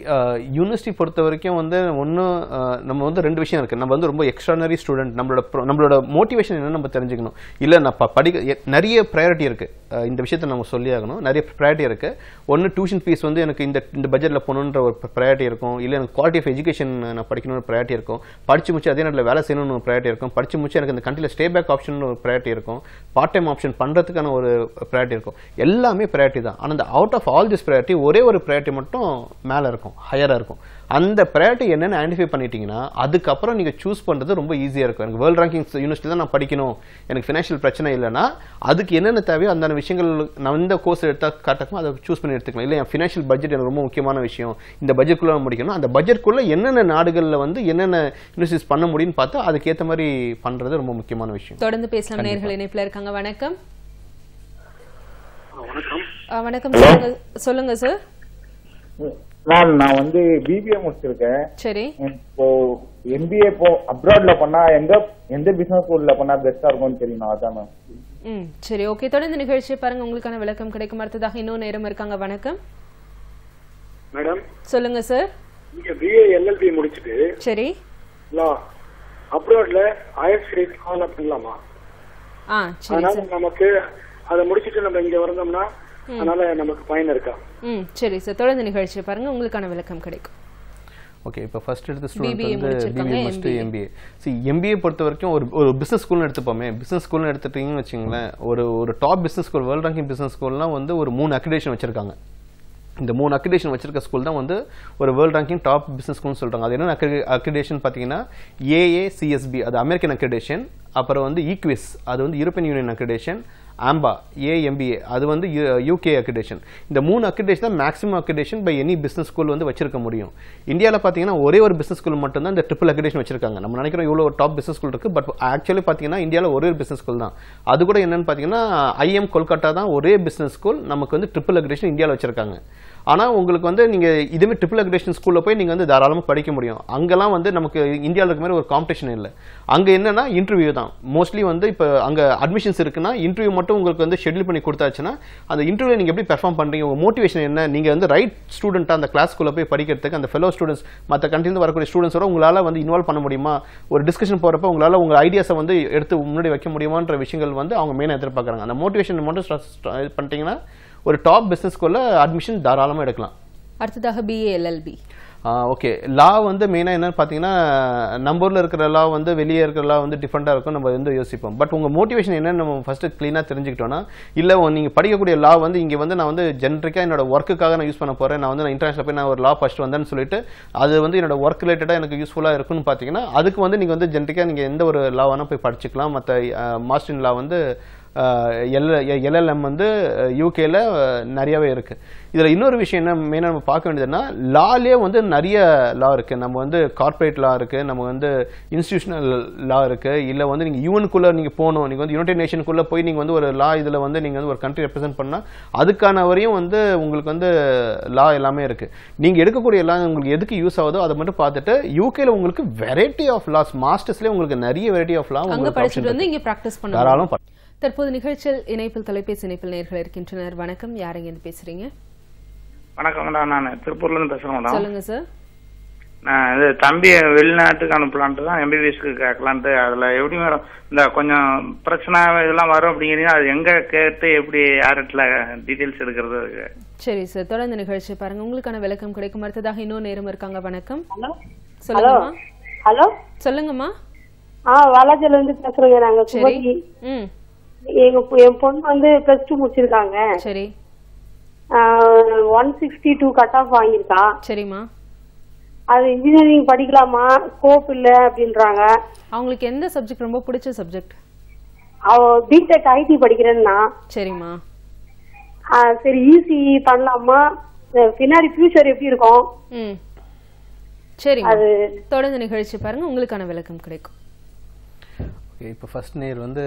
யூனிவர்சிட்டி uh, பொறுத்த வரைக்கும் வந்து ஒன்று uh, நம்ம வந்து ரெண்டு விஷயம் இருக்குது நம்ம வந்து ரொம்ப எக்ஸ்ட்ரானரி ஸ்டூடெண்ட் நம்மளோட நம்மளோட மோட்டிவேஷன் என்னன்னு நம்ம தெரிஞ்சுக்கணும் இல்லை நான் படிக்க நிறைய ப்ரையாரிட்டி இருக்குது uh, இந்த விஷயத்தை நம்ம சொல்லி ஆகணும் நிறைய ப்ரையாரிட்டி இருக்குது ஒன்று டியூஷன் ஃபீஸ் வந்து எனக்கு இந்த இந்த பட்ஜெட்டில் போகணுன்ற ஒரு ப்ரையாரிட்டி இருக்கும் இல்லை எனக்கு குவாலிட்டி ஆஃப் எஜுகேஷன் நான் படிக்கணும்னு ப்ரையாரிட்டி இருக்கும் படிச்சு முடிச்சு அதே நேரத்தில் வேலை செய்யணும்னு ஒரு ப்ரையாரிட்டி இருக்கும் படிச்சு முடிச்சு எனக்கு இந்த கண்ட்ரியில் ஸ்டே பேக் ஆப்ஷன் ஒரு ப்ரையாரிட்டி இருக்கும் பார்ட் டைம் ஆப்ஷன் பண்ணுறதுக்கான ஒரு ப்ரையாரிட்டி இருக்கும் எல்லாமே ப்ரையாரிட்டி தான் ஆனால் அந்த out of all this priority ஒரே ஒரு ப்ரையாரிட்டி மட்டும் மேலே மேலே இருக்கும் ஹையராக இருக்கும் அந்த ப்ரையாரிட்டி என்னென்னு ஐடென்டிஃபை பண்ணிட்டீங்கன்னா அதுக்கப்புறம் நீங்கள் சூஸ் பண்ணுறது ரொம்ப ஈஸியாக இருக்கும் எனக்கு வேர்ல்டு ரேங்கிங்ஸ் யூனிவர்சிட்டி தான் நான் படிக்கணும் எனக்கு ஃபினான்ஷியல் பிரச்சனை இல்லைனா அதுக்கு என்னென்ன தேவையோ அந்த விஷயங்கள் நான் இந்த கோர்ஸ் எடுத்தால் கரெக்டாக அதை சூஸ் பண்ணி எடுத்துக்கலாம் இல்லை என் ஃபினான்ஷியல் பட்ஜெட் எனக்கு ரொம்ப முக்கியமான விஷயம் இந்த பட்ஜெட்குள்ளே முடிக்கணும் அந்த பட்ஜெட்குள்ளே என்னென்ன நாடுகளில் வந்து என்னென்ன யூனிவர்சிட்டிஸ் பண்ண முடியும்னு பார்த்தா அதுக்கேற்ற மாதிரி பண்ணுறது ரொம்ப முக்கியமான விஷயம் தொடர்ந்து பேசலாம் நேர்கள் இணைப்பில் இருக்காங்க வணக்கம் வணக்கம் சொல்லுங்க சார் மேம் நான் வந்து பிபிஏ முடிச்சிருக்கேன் சரி இப்போ எம்பிஏ போ அப்ராட்ல பண்ணா எங்க எந்த பிசினஸ் ஸ்கூல்ல பண்ணா பெஸ்டா இருக்கும்னு தெரியும் அதான் மேம் சரி ஓகே தொடர்ந்து நிகழ்ச்சியை பாருங்க உங்களுக்கான விளக்கம் கிடைக்கும் அடுத்ததாக இன்னும் நேரம் இருக்காங்க வணக்கம் மேடம் சொல்லுங்க சார் நீங்க பிஏ எல்எல்பி முடிச்சிட்டு சரி லா அப்ராட்ல ஐஎஃப் சீரிஸ் பண்ணலாமா ஆ சரி நமக்கு அதை முடிச்சிட்டு நம்ம இங்க வந்தோம்னா அதனால நமக்கு பயன் இருக்கா ம் சரி சார் தொடர்ந்து நிகழ்ச்சி பாருங்க உங்களுக்கான விளக்கம் கிடைக்கும் ஓகே இப்போ ஃபர்ஸ்ட் எடுத்த ஸ்டூடெண்ட் வந்து பிபிஏ எம்பிஏ சி எம்பிஏ பொறுத்த வரைக்கும் ஒரு ஒரு பிஸ்னஸ் ஸ்கூல்னு எடுத்துப்போமே பிஸ்னஸ் ஸ்கூல்னு எடுத்துட்டீங்கன்னு வச்சுங்களேன் ஒரு ஒரு top business school world ranking business ஸ்கூல்லாம் வந்து ஒரு மூணு அக்ரிடேஷன் வச்சிருக்காங்க இந்த மூணு அக்ரிடேஷன் வச்சிருக்க ஸ்கூல் தான் வந்து ஒரு வேர்ல்ட் ரேங்கிங் டாப் பிஸ்னஸ் ஸ்கூல்னு சொல்கிறாங்க அது என்ன அக்ரிடேஷன் பார்த்தீங்கன்னா சிஎஸ்பி அது அமெரிக்கன் அக்ரிடேஷன் அப்புறம் வந்து ஈக்விஸ் அது வந்து European Union accreditation AMBA AMBA அது வந்து யூகே அக்ரிடேஷன் uh, இந்த மூணு அக்ரிடேஷன் தான் maximum accreditation by any business school வந்து வச்சிருக்க முடியும் இந்தியாவில் பார்த்தீங்கன்னா ஒரே ஒரு பிஸ்னஸ் ஸ்கூல் மட்டும் தான் இந்த ட்ரிபிள் அக்ரிடேஷன் வச்சிருக்காங்க நம்ம நினைக்கிறோம் இவ்வளோ டாப் பிஸ்னஸ் ஸ்கூல் இருக்குது பட் ஆக்சுவலி பார்த்தீங்கன்னா இந்தியாவில் ஒரே ஒரு பிஸ்னஸ் ஸ்கூல் தான் அது கூட என்னென்னு பார்த்தீங்கன்னா ஐஎம் கொல்கட்டா தான் ஒரே பிஸ்னஸ் ஸ்கூல் நமக்கு வந்து ட்ரிபிள் அக்ரிடேஷன் இந்தியாவில் வச்சிருக்காங்க ஆனால் உங்களுக்கு வந்து நீங்கள் இதுவுமே ட்ரிபிள் அக்ரேஷன் ஸ்கூலில் போய் நீங்கள் வந்து தாராளமாக படிக்க முடியும் அங்கெல்லாம் வந்து நமக்கு இந்தியாவில் இருக்க மாதிரி ஒரு காம்படிஷன் இல்லை அங்கே என்னென்னா இன்டர்வியூ தான் மோஸ்ட்லி வந்து இப்போ அங்கே அட்மிஷன்ஸ் இருக்குன்னா இன்டர்வியூ மட்டும் உங்களுக்கு வந்து ஷெட்யூல் பண்ணி கொடுத்தாச்சுன்னா அந்த இன்டர்வியூ நீங்கள் எப்படி பெர்ஃபார்ம் பண்ணுறீங்க உங்கள் மோட்டிவேஷன் என்ன நீங்கள் வந்து ரைட் ஸ்டூடெண்ட்டாக அந்த கிளாஸ்க்குள்ளே போய் படிக்கிறதுக்கு அந்த ஃபெலோ ஸ்டூடெண்ட்ஸ் மற்ற கண்ட்ரிலேருந்து வரக்கூடிய ஸ்டூடெண்ட்ஸோட உங்களால் வந்து இன்வால்வ் பண்ண முடியுமா ஒரு டிஸ்கஷன் போகிறப்ப உங்களால் உங்கள் ஐடியாஸை வந்து எடுத்து முன்னாடி வைக்க முடியுமான்ற விஷயங்கள் வந்து அவங்க மெயினாக எதிர்பார்க்குறாங்க அந்த மோட்டிவேஷன் மட்டும் பண்ணிட்டீங்கன்னா ஒரு டாப் பிஸ்னஸ் ஸ்கூலில் அட்மிஷன் தாராளமாக எடுக்கலாம் அடுத்ததாக பிஏ எல்எல்பி ஓகே லா வந்து மெயினாக என்னென்னு பார்த்தீங்கன்னா நம்ம ஊரில் இருக்கிற லா வந்து வெளியே இருக்கிற லா வந்து டிஃப்ரெண்ட்டாக இருக்கும் நம்ம வந்து யோசிப்போம் பட் உங்கள் மோட்டிவேஷன் என்னென்னு நம்ம ஃபஸ்ட்டு க்ளீனாக தெரிஞ்சுக்கிட்டோன்னா இல்லை நீங்கள் படிக்கக்கூடிய லா வந்து இங்கே வந்து நான் வந்து ஜென்ரிக்காக என்னோடய ஒர்க்குக்காக நான் யூஸ் பண்ண போகிறேன் நான் வந்து நான் இன்டர்நேஷனில் போய் நான் ஒரு லா ஃபஸ்ட் வந்தேன்னு சொல்லிட்டு அது வந்து என்னோடய ஒர்க் ரிலேட்டடாக எனக்கு யூஸ்ஃபுல்லாக இருக்குன்னு பார்த்தீங்கன்னா அதுக்கு வந்து நீங்கள் வந்து ஜென்ரிக்காக நீங்கள் எந்த ஒரு லா வேணால் போய் படிச்சுக்கலாம் மற்ற மாஸ்டின் லா வந்து எல் எல்எல்எம் வந்து யூகேல நிறையவே இருக்குது இதில் இன்னொரு விஷயம் என்ன மெயினாக நம்ம பார்க்க வேண்டியதுன்னா லாலே வந்து நிறைய லா இருக்குது நம்ம வந்து கார்ப்பரேட் லா இருக்குது நம்ம வந்து இன்ஸ்டியூஷனல் லா இருக்குது இல்லை வந்து நீங்கள் யூஎன்குள்ளே நீங்கள் போகணும் நீங்கள் வந்து யுனைடெட் நேஷனுக்குள்ளே போய் நீங்கள் வந்து ஒரு லா இதில் வந்து நீங்கள் வந்து ஒரு கண்ட்ரி ரெப்ரசென்ட் பண்ணால் அதுக்கான வரையும் வந்து உங்களுக்கு வந்து லா எல்லாமே இருக்குது நீங்கள் எடுக்கக்கூடிய லா உங்களுக்கு எதுக்கு யூஸ் ஆகுதோ அதை மட்டும் பார்த்துட்டு யூகேல உங்களுக்கு வெரைட்டி ஆஃப் லாஸ் மாஸ்டர்ஸ்லேயே உங்களுக்கு நிறைய வெரைட்டி ஆஃப் லா உங்களுக்கு தாராளம் தற்போது நிகழ்ச்சியில் இணைப்பில் தொலைபேசி இணைப்பில் நேர்கள் இருக்கின்றனர் வணக்கம் யார் இங்கிருந்து பேசுறீங்க வணக்கம் நான் திருப்பூர்ல இருந்து பேசுறேன் சொல்லுங்க சார் நான் இது தம்பி வெளிநாட்டுக்கு அனுப்பலான்ட்டு தான் எம்பிபிஎஸ்க்கு கேட்கலான்ட்டு அதில் எப்படி மேடம் இந்த கொஞ்சம் பிரச்சனை இதெல்லாம் வரும் அப்படிங்கிறீங்க அது எங்கே கேட்டு எப்படி யார்கிட்ட டீட்டெயில்ஸ் எடுக்கிறது சரி சார் தொடர்ந்து நிகழ்ச்சி பாருங்க உங்களுக்கான விளக்கம் கிடைக்கும் அடுத்ததாக இன்னும் நேரம் இருக்காங்க வணக்கம் சொல்லுங்க ஹலோ சொல்லுங்கம்மா ஆ வாலாஜில இருந்து பேசுறோங்க நாங்க எங்க என் பொண்ணு வந்து பிளஸ் டூ முடிச்சிருக்காங்க சரி one sixty two cut off வாங்கியிருக்கா சரிம்மா அது இன்ஜினியரிங் படிக்கலாமா ஸ்கோப் இல்ல அப்படின்றாங்க அவங்களுக்கு எந்த சப்ஜெக்ட் ரொம்ப பிடிச்ச சப்ஜெக்ட் அவ பிடெக் ஐடி படிக்கிறேன்னா சரிம்மா சரி ஈசி e e பண்ணலாமா பின்னாடி ஃபியூச்சர் எப்படி இருக்கும் சரி அது தொடர்ந்து நிகழ்ச்சி பாருங்க உங்களுக்கான விளக்கம் கிடைக்கும் ஓகே இப்போ ஃபர்ஸ்ட் நேர் வந்து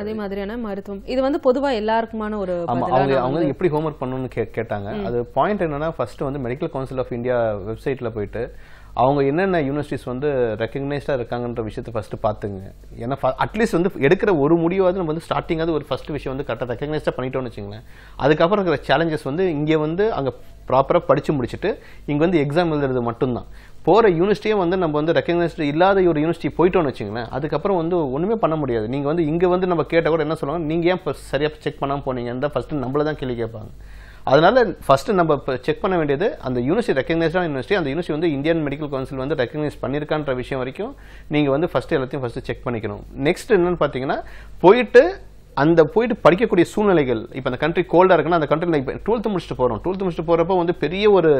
அதே மாதிரியான மருத்துவம் இது வந்து பொதுவாக எல்லாருக்குமான ஒரு ஆமாம் அவங்க அவங்க எப்படி ஹோம்ஒர்க் பண்ணணும்னு கே கேட்டாங்க அது பாயிண்ட் என்னன்னா ஃபர்ஸ்ட் வந்து மெடிக்கல் கவுன்சில் ஆஃப் இந்தியா வெப்சைட்டில் போயிட்டு அவங்க என்னென்ன யூனிவர்சிட்டிஸ் வந்து ரெக்கக்னைஸ்டாக இருக்காங்கன்ற விஷயத்தை ஃபஸ்ட்டு பார்த்துங்க ஏன்னா அட்லீஸ்ட் வந்து எடுக்கிற ஒரு முடிவாவது நம்ம வந்து ஸ்டார்டிங்காவது ஒரு ஃபஸ்ட் விஷயம் வந்து கரெக்டாக ரெக்கக்னைஸ்டாக பண்ணிட்டோம்னு வச்சுங்களேன் அதுக்கப்புறம் இருக்கிற சேலஞ்சஸ் வந்து இங்கே வந்து அங்கே ப்ராப்பராக படித்து முடிச்சுட்டு இங்கே வந்து எக்ஸாம் எழுதுறது மட்டும்தான் போகிற யூனிவர்சிட்டியே வந்து நம்ம வந்து ரெக்கக்னைஸ்டு இல்லாத ஒரு யூனிவர்சிட்டி போயிட்டோம்னு வச்சுங்களேன் அதுக்கப்புறம் வந்து ஒன்றுமே பண்ண முடியாது நீங்கள் வந்து இங்கே வந்து நம்ம கேட்டால் கூட என்ன சொல்லுவாங்க நீங்கள் ஏன் இப்போ சரியாக செக் பண்ணாமல் போனீங்கன்னு தான் ஃபஸ்ட்டு நம்மளை தான் கேள்வி கேட்பாங்க அதனால் ஃபஸ்ட்டு நம்ம இப்போ செக் பண்ண வேண்டியது அந்த யூனிவர்சிட்டி ரெக்கக்னைஸ்டான யூனிவர்சிட்டி அந்த யூனிவர்சிட்டி வந்து இந்தியன் மெடிக்கல் கவுன்சில் வந்து ரெக்கக்னைஸ் பண்ணியிருக்கான்ற விஷயம் வரைக்கும் நீங்கள் வந்து ஃபஸ்ட்டு எல்லாத்தையும் ஃபஸ்ட்டு செக் பண்ணிக்கணும் நெக்ஸ்ட் என்னென்னு பார்த்தீங்கன்னா போயிட்டு அந்த போயிட்டு படிக்கக்கூடிய சூழ்நிலைகள் இப்போ அந்த கண்ட்ரி கோல்டாக இருக்குன்னா அந்த கண்ட்ரி இப்போ டுவெல்த்து முடிச்சுட்டு போகிறோம் டுவெல்த்து முடிச்சுட்டு போகிறப்ப வந்து பெரிய ஒரு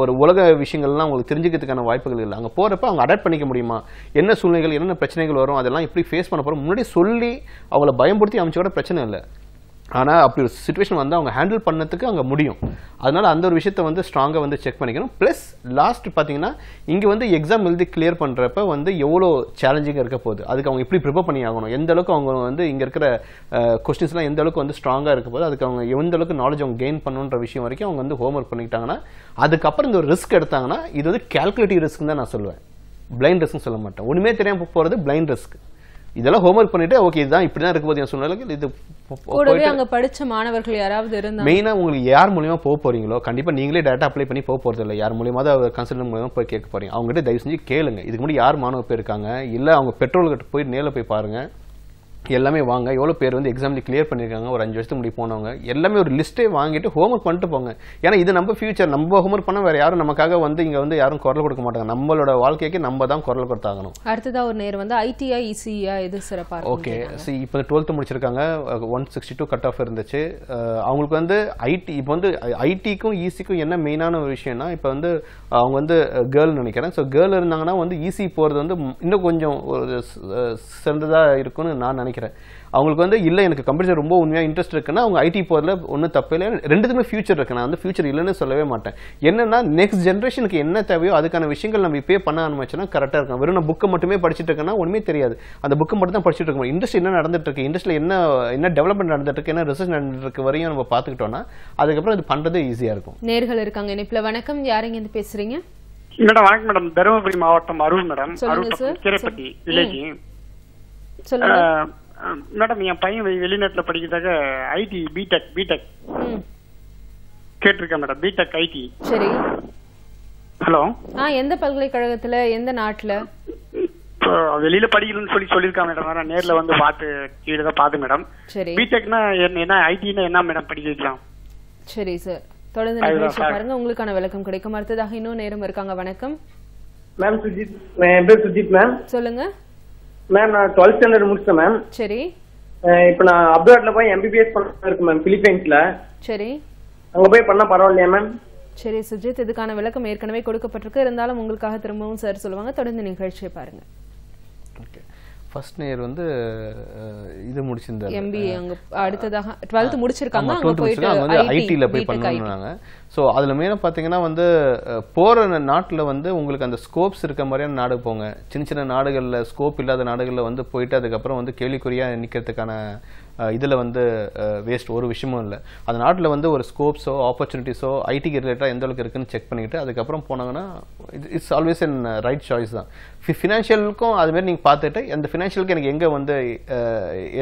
ஒரு உலக விஷயங்கள்லாம் அவங்களுக்கு தெரிஞ்சுக்கிறதுக்கான வாய்ப்புகள் இல்லை அங்கே போகிறப்ப அவங்க அடாப்ட் பண்ணிக்க முடியுமா என்ன சூழ்நிலைகள் என்னென்ன பிரச்சனைகள் வரும் அதெல்லாம் எப்படி ஃபேஸ் பண்ண போகிறோம் முன்னாடி சொல்லி அவங்கள பயன்படுத்தி அமைச்சோட பிரச்சனை இல்லை ஆனால் அப்படி ஒரு சுச்சுவேஷன் வந்து அவங்க ஹேண்டில் பண்ணதுக்கு அங்கே முடியும் அதனால் அந்த ஒரு விஷயத்த வந்து ஸ்ட்ராங்காக வந்து செக் பண்ணிக்கணும் ப்ளஸ் லாஸ்ட் பார்த்தீங்கன்னா இங்கே வந்து எக்ஸாம் எழுதி கிளியர் பண்ணுறப்ப வந்து எவ்வளோ சேலஞ்சிங்காக இருக்க போகுது அதுக்கு அவங்க எப்படி ப்ரிப்பேர் பண்ணி ஆகணும் எந்த அளவுக்கு அவங்க வந்து இங்கே இருக்கிற கொஸ்டின்ஸ்லாம் எந்த அளவுக்கு வந்து ஸ்ட்ராங்காக இருக்க போகுது அதுக்கு அவங்க எந்த அளவுக்கு நாலேஜ் அவங்க கெயின் பண்ணுன்ற விஷயம் வரைக்கும் அவங்க வந்து ஹோம் ஒர்க் பண்ணிக்கிட்டாங்கன்னா அதுக்கப்புறம் இந்த ஒரு ரிஸ்க் எடுத்தாங்கன்னா இது வந்து கேல்குலேட்டிவ் ரிஸ்க்குன்னு தான் நான் சொல்லுவேன் பிளைண்ட் ரிஸ்க்னு சொல்ல மாட்டேன் ஒன்றுமே தெரியாமல் போகிறது பிளைண்ட் ரிஸ்க் இதெல்லாம் ஹோம்ஒர்க் பண்ணிட்டு ஓகே இதுதான் இப்படி தான் இருக்க போது சொன்னாலும் இது கூடவே அங்க படிச்ச மாணவர்கள் யாராவது இருந்தா மெயினா உங்களுக்கு யார் மூலியமா போக போறீங்களோ கண்டிப்பா நீங்களே டேட்டா அப்ளை பண்ணி போக போறது இல்லை யார் மூலியமா அவர் கன்சல்டன் மூலியமா போய் கேட்க போறீங்க அவங்ககிட்ட தயவு செஞ்சு கேளுங்க இதுக்கு முன்னாடி யார் மாணவர் போயிருக்காங்க இல்ல அவங்க பெட்ரோல்கிட்ட போய் நேரில் போய் பாருங்க எல்லாமே வாங்க எவ்வளோ பேர் வந்து எக்ஸாமில் கிளியர் பண்ணியிருக்காங்க ஒரு அஞ்சு வருஷத்துக்கு முடி போனவங்க எல்லாமே ஒரு லிஸ்ட்டே வாங்கிட்டு ஹோம் ஒர்க் பண்ணிட்டு போங்க ஏன்னா இது நம்ம ஃபியூச்சர் நம்ம ஹோம் ஒர்க் பண்ணால் வேறு யாரும் நமக்காக வந்து இங்கே வந்து யாரும் குரல் கொடுக்க மாட்டாங்க நம்மளோட வாழ்க்கைக்கு நம்ம தான் குரல் கொடுத்தாகணும் அடுத்ததாக ஒரு நேர் வந்து ஐடிஐ இசிஐ இது சிறப்பாக ஓகே சி இப்போ டுவெல்த்து முடிச்சிருக்காங்க one sixty two cut off இருந்துச்சு அவங்களுக்கு வந்து ஐடி இப்போ வந்து ஐடிக்கும் ஈஸிக்கும் e என்ன மெயினான ஒரு விஷயம்னா இப்போ வந்து அவங்க வந்து கேர்ள் நினைக்கிறேன் ஸோ கேர்ள் இருந்தாங்கன்னா வந்து ஈஸி e போகிறது வந்து இன்னும் கொஞ்சம் ஒரு சிறந்ததாக இருக்குன்னு நான் நினைக்கிறேன் காமிக்கிறேன் அவங்களுக்கு வந்து இல்லை எனக்கு கம்ப்யூட்டர் ரொம்ப உண்மையாக இன்ட்ரெஸ்ட் இருக்குன்னா அவங்க ஐடி போகிறதுல ஒன்றும் தப்பு இல்லை ரெண்டுத்துமே ஃபியூச்சர் இருக்குது நான் வந்து ஃபியூச்சர் இல்லைன்னு சொல்லவே மாட்டேன் என்னன்னா நெக்ஸ்ட் ஜென்ரேஷனுக்கு என்ன தேவையோ அதுக்கான விஷயங்கள் நம்ம இப்பயே பண்ண ஆரம்பிச்சுன்னா கரெக்டாக இருக்கும் வெறும் நான் புக்கை மட்டுமே படிச்சுட்டு இருக்கேன்னா ஒன்றுமே தெரியாது அந்த புக்கை மட்டும் தான் படிச்சுட்டு இருக்கோம் இண்டஸ்ட்ரி என்ன நடந்துட்டு இருக்கு இண்டஸ்ட்ரியில் என்ன என்ன டெவலப்மெண்ட் நடந்துட்டு இருக்கு என்ன ரிசர்ச் நடந்துட்டு இருக்கு வரையும் நம்ம பார்த்துக்கிட்டோம்னா அதுக்கப்புறம் இது பண்ணுறது ஈஸியாக இருக்கும் நேர்கள் இருக்காங்க இணைப்பில் வணக்கம் யாருங்க இருந்து பேசுறீங்க மேடம் வணக்கம் மேடம் தருமபுரி மாவட்டம் Arul madam Arul Keeraipatti village madam என் பையன் வெளிநாட்டில் படிக்கிறதாக ஐடி பிடெக் பிடெக் கேட்டிருக்கேன் மேடம் பிடெக் ஐடி சரி ஹலோ ஆ எந்த பல்கலைக்கழகத்துல எந்த நாட்டுல வெளியில படிக்கணும்னு சொல்லி சொல்லிருக்கா மேடம் வேற நேர்ல வந்து பாத்து கீழே தான் பாத்து மேடம் சரி பிடெக்னா என்ன ஐடினா என்ன மேடம் படிக்க வைக்கலாம் சரி சார் தொடர்ந்து நிகழ்ச்சி பாருங்க உங்களுக்கான விளக்கம் கிடைக்கும் அடுத்ததாக இன்னும் நேரம் இருக்காங்க வணக்கம் மேம் சுஜித் என் பேர் சுஜித் மேம் சொல்லுங்க மேம் நான் டுவெல்த் ஸ்டாண்டர்ட் முடிச்சேன் மேம் சரி இப்போ நான் அப்ராட்ல போய் எம்பிபிஎஸ் பண்ண மேம் பிலிப்பைன்ஸ்ல சரி அங்க போய் பண்ணா பரவாயில்லையா மேம் சரி சுஜித் இதுக்கான விளக்கம் ஏற்கனவே கொடுக்கப்பட்டிருக்கு இருந்தாலும் உங்களுக்காக திரும்பவும் சார் சொல்லுவாங்க தொடர்ந்து நிகழ்ச்சியை பாருங்க ஃபர்ஸ்ட் இயர் வந்து இது முடிச்சிருந்தார் எம்பிஏ அங்க அடுத்ததாக 12th முடிச்சிருக்காங்க அங்க போயிட்டு வந்து ஐடில போய் பண்ணுவாங்க ஸோ அதுல மேல பார்த்தீங்கன்னா வந்து போற நாட்டில் வந்து உங்களுக்கு அந்த ஸ்கோப்ஸ் இருக்க மாதிரியான நாடு போங்க சின்ன சின்ன நாடுகள்ல ஸ்கோப் இல்லாத நாடுகள்ல வந்து போயிட்டு அதுக்கப்புறம் வந்து கேள்விக்குறியாக நிற்கிறதுக்கான இதில் வந்து வேஸ்ட் ஒரு விஷயமும் இல்லை அந்த நாட்டில் வந்து ஒரு ஸ்கோப்ஸோ ஆப்பர்ச்சுனிட்டிஸோ ஐடிக்கு ரிலேட்டாக எந்த அளவுக்கு இருக்குன்னு செக் பண்ணிக்கிட்டு அதுக்கப்புறம் போனாங்கன்னா it's always an right choice தான் ஃபினான்ஷியலுக்கும் அதுமாரி நீங்கள் பார்த்துட்டு அந்த ஃபினான்ஷியலுக்கு எனக்கு எங்கே வந்து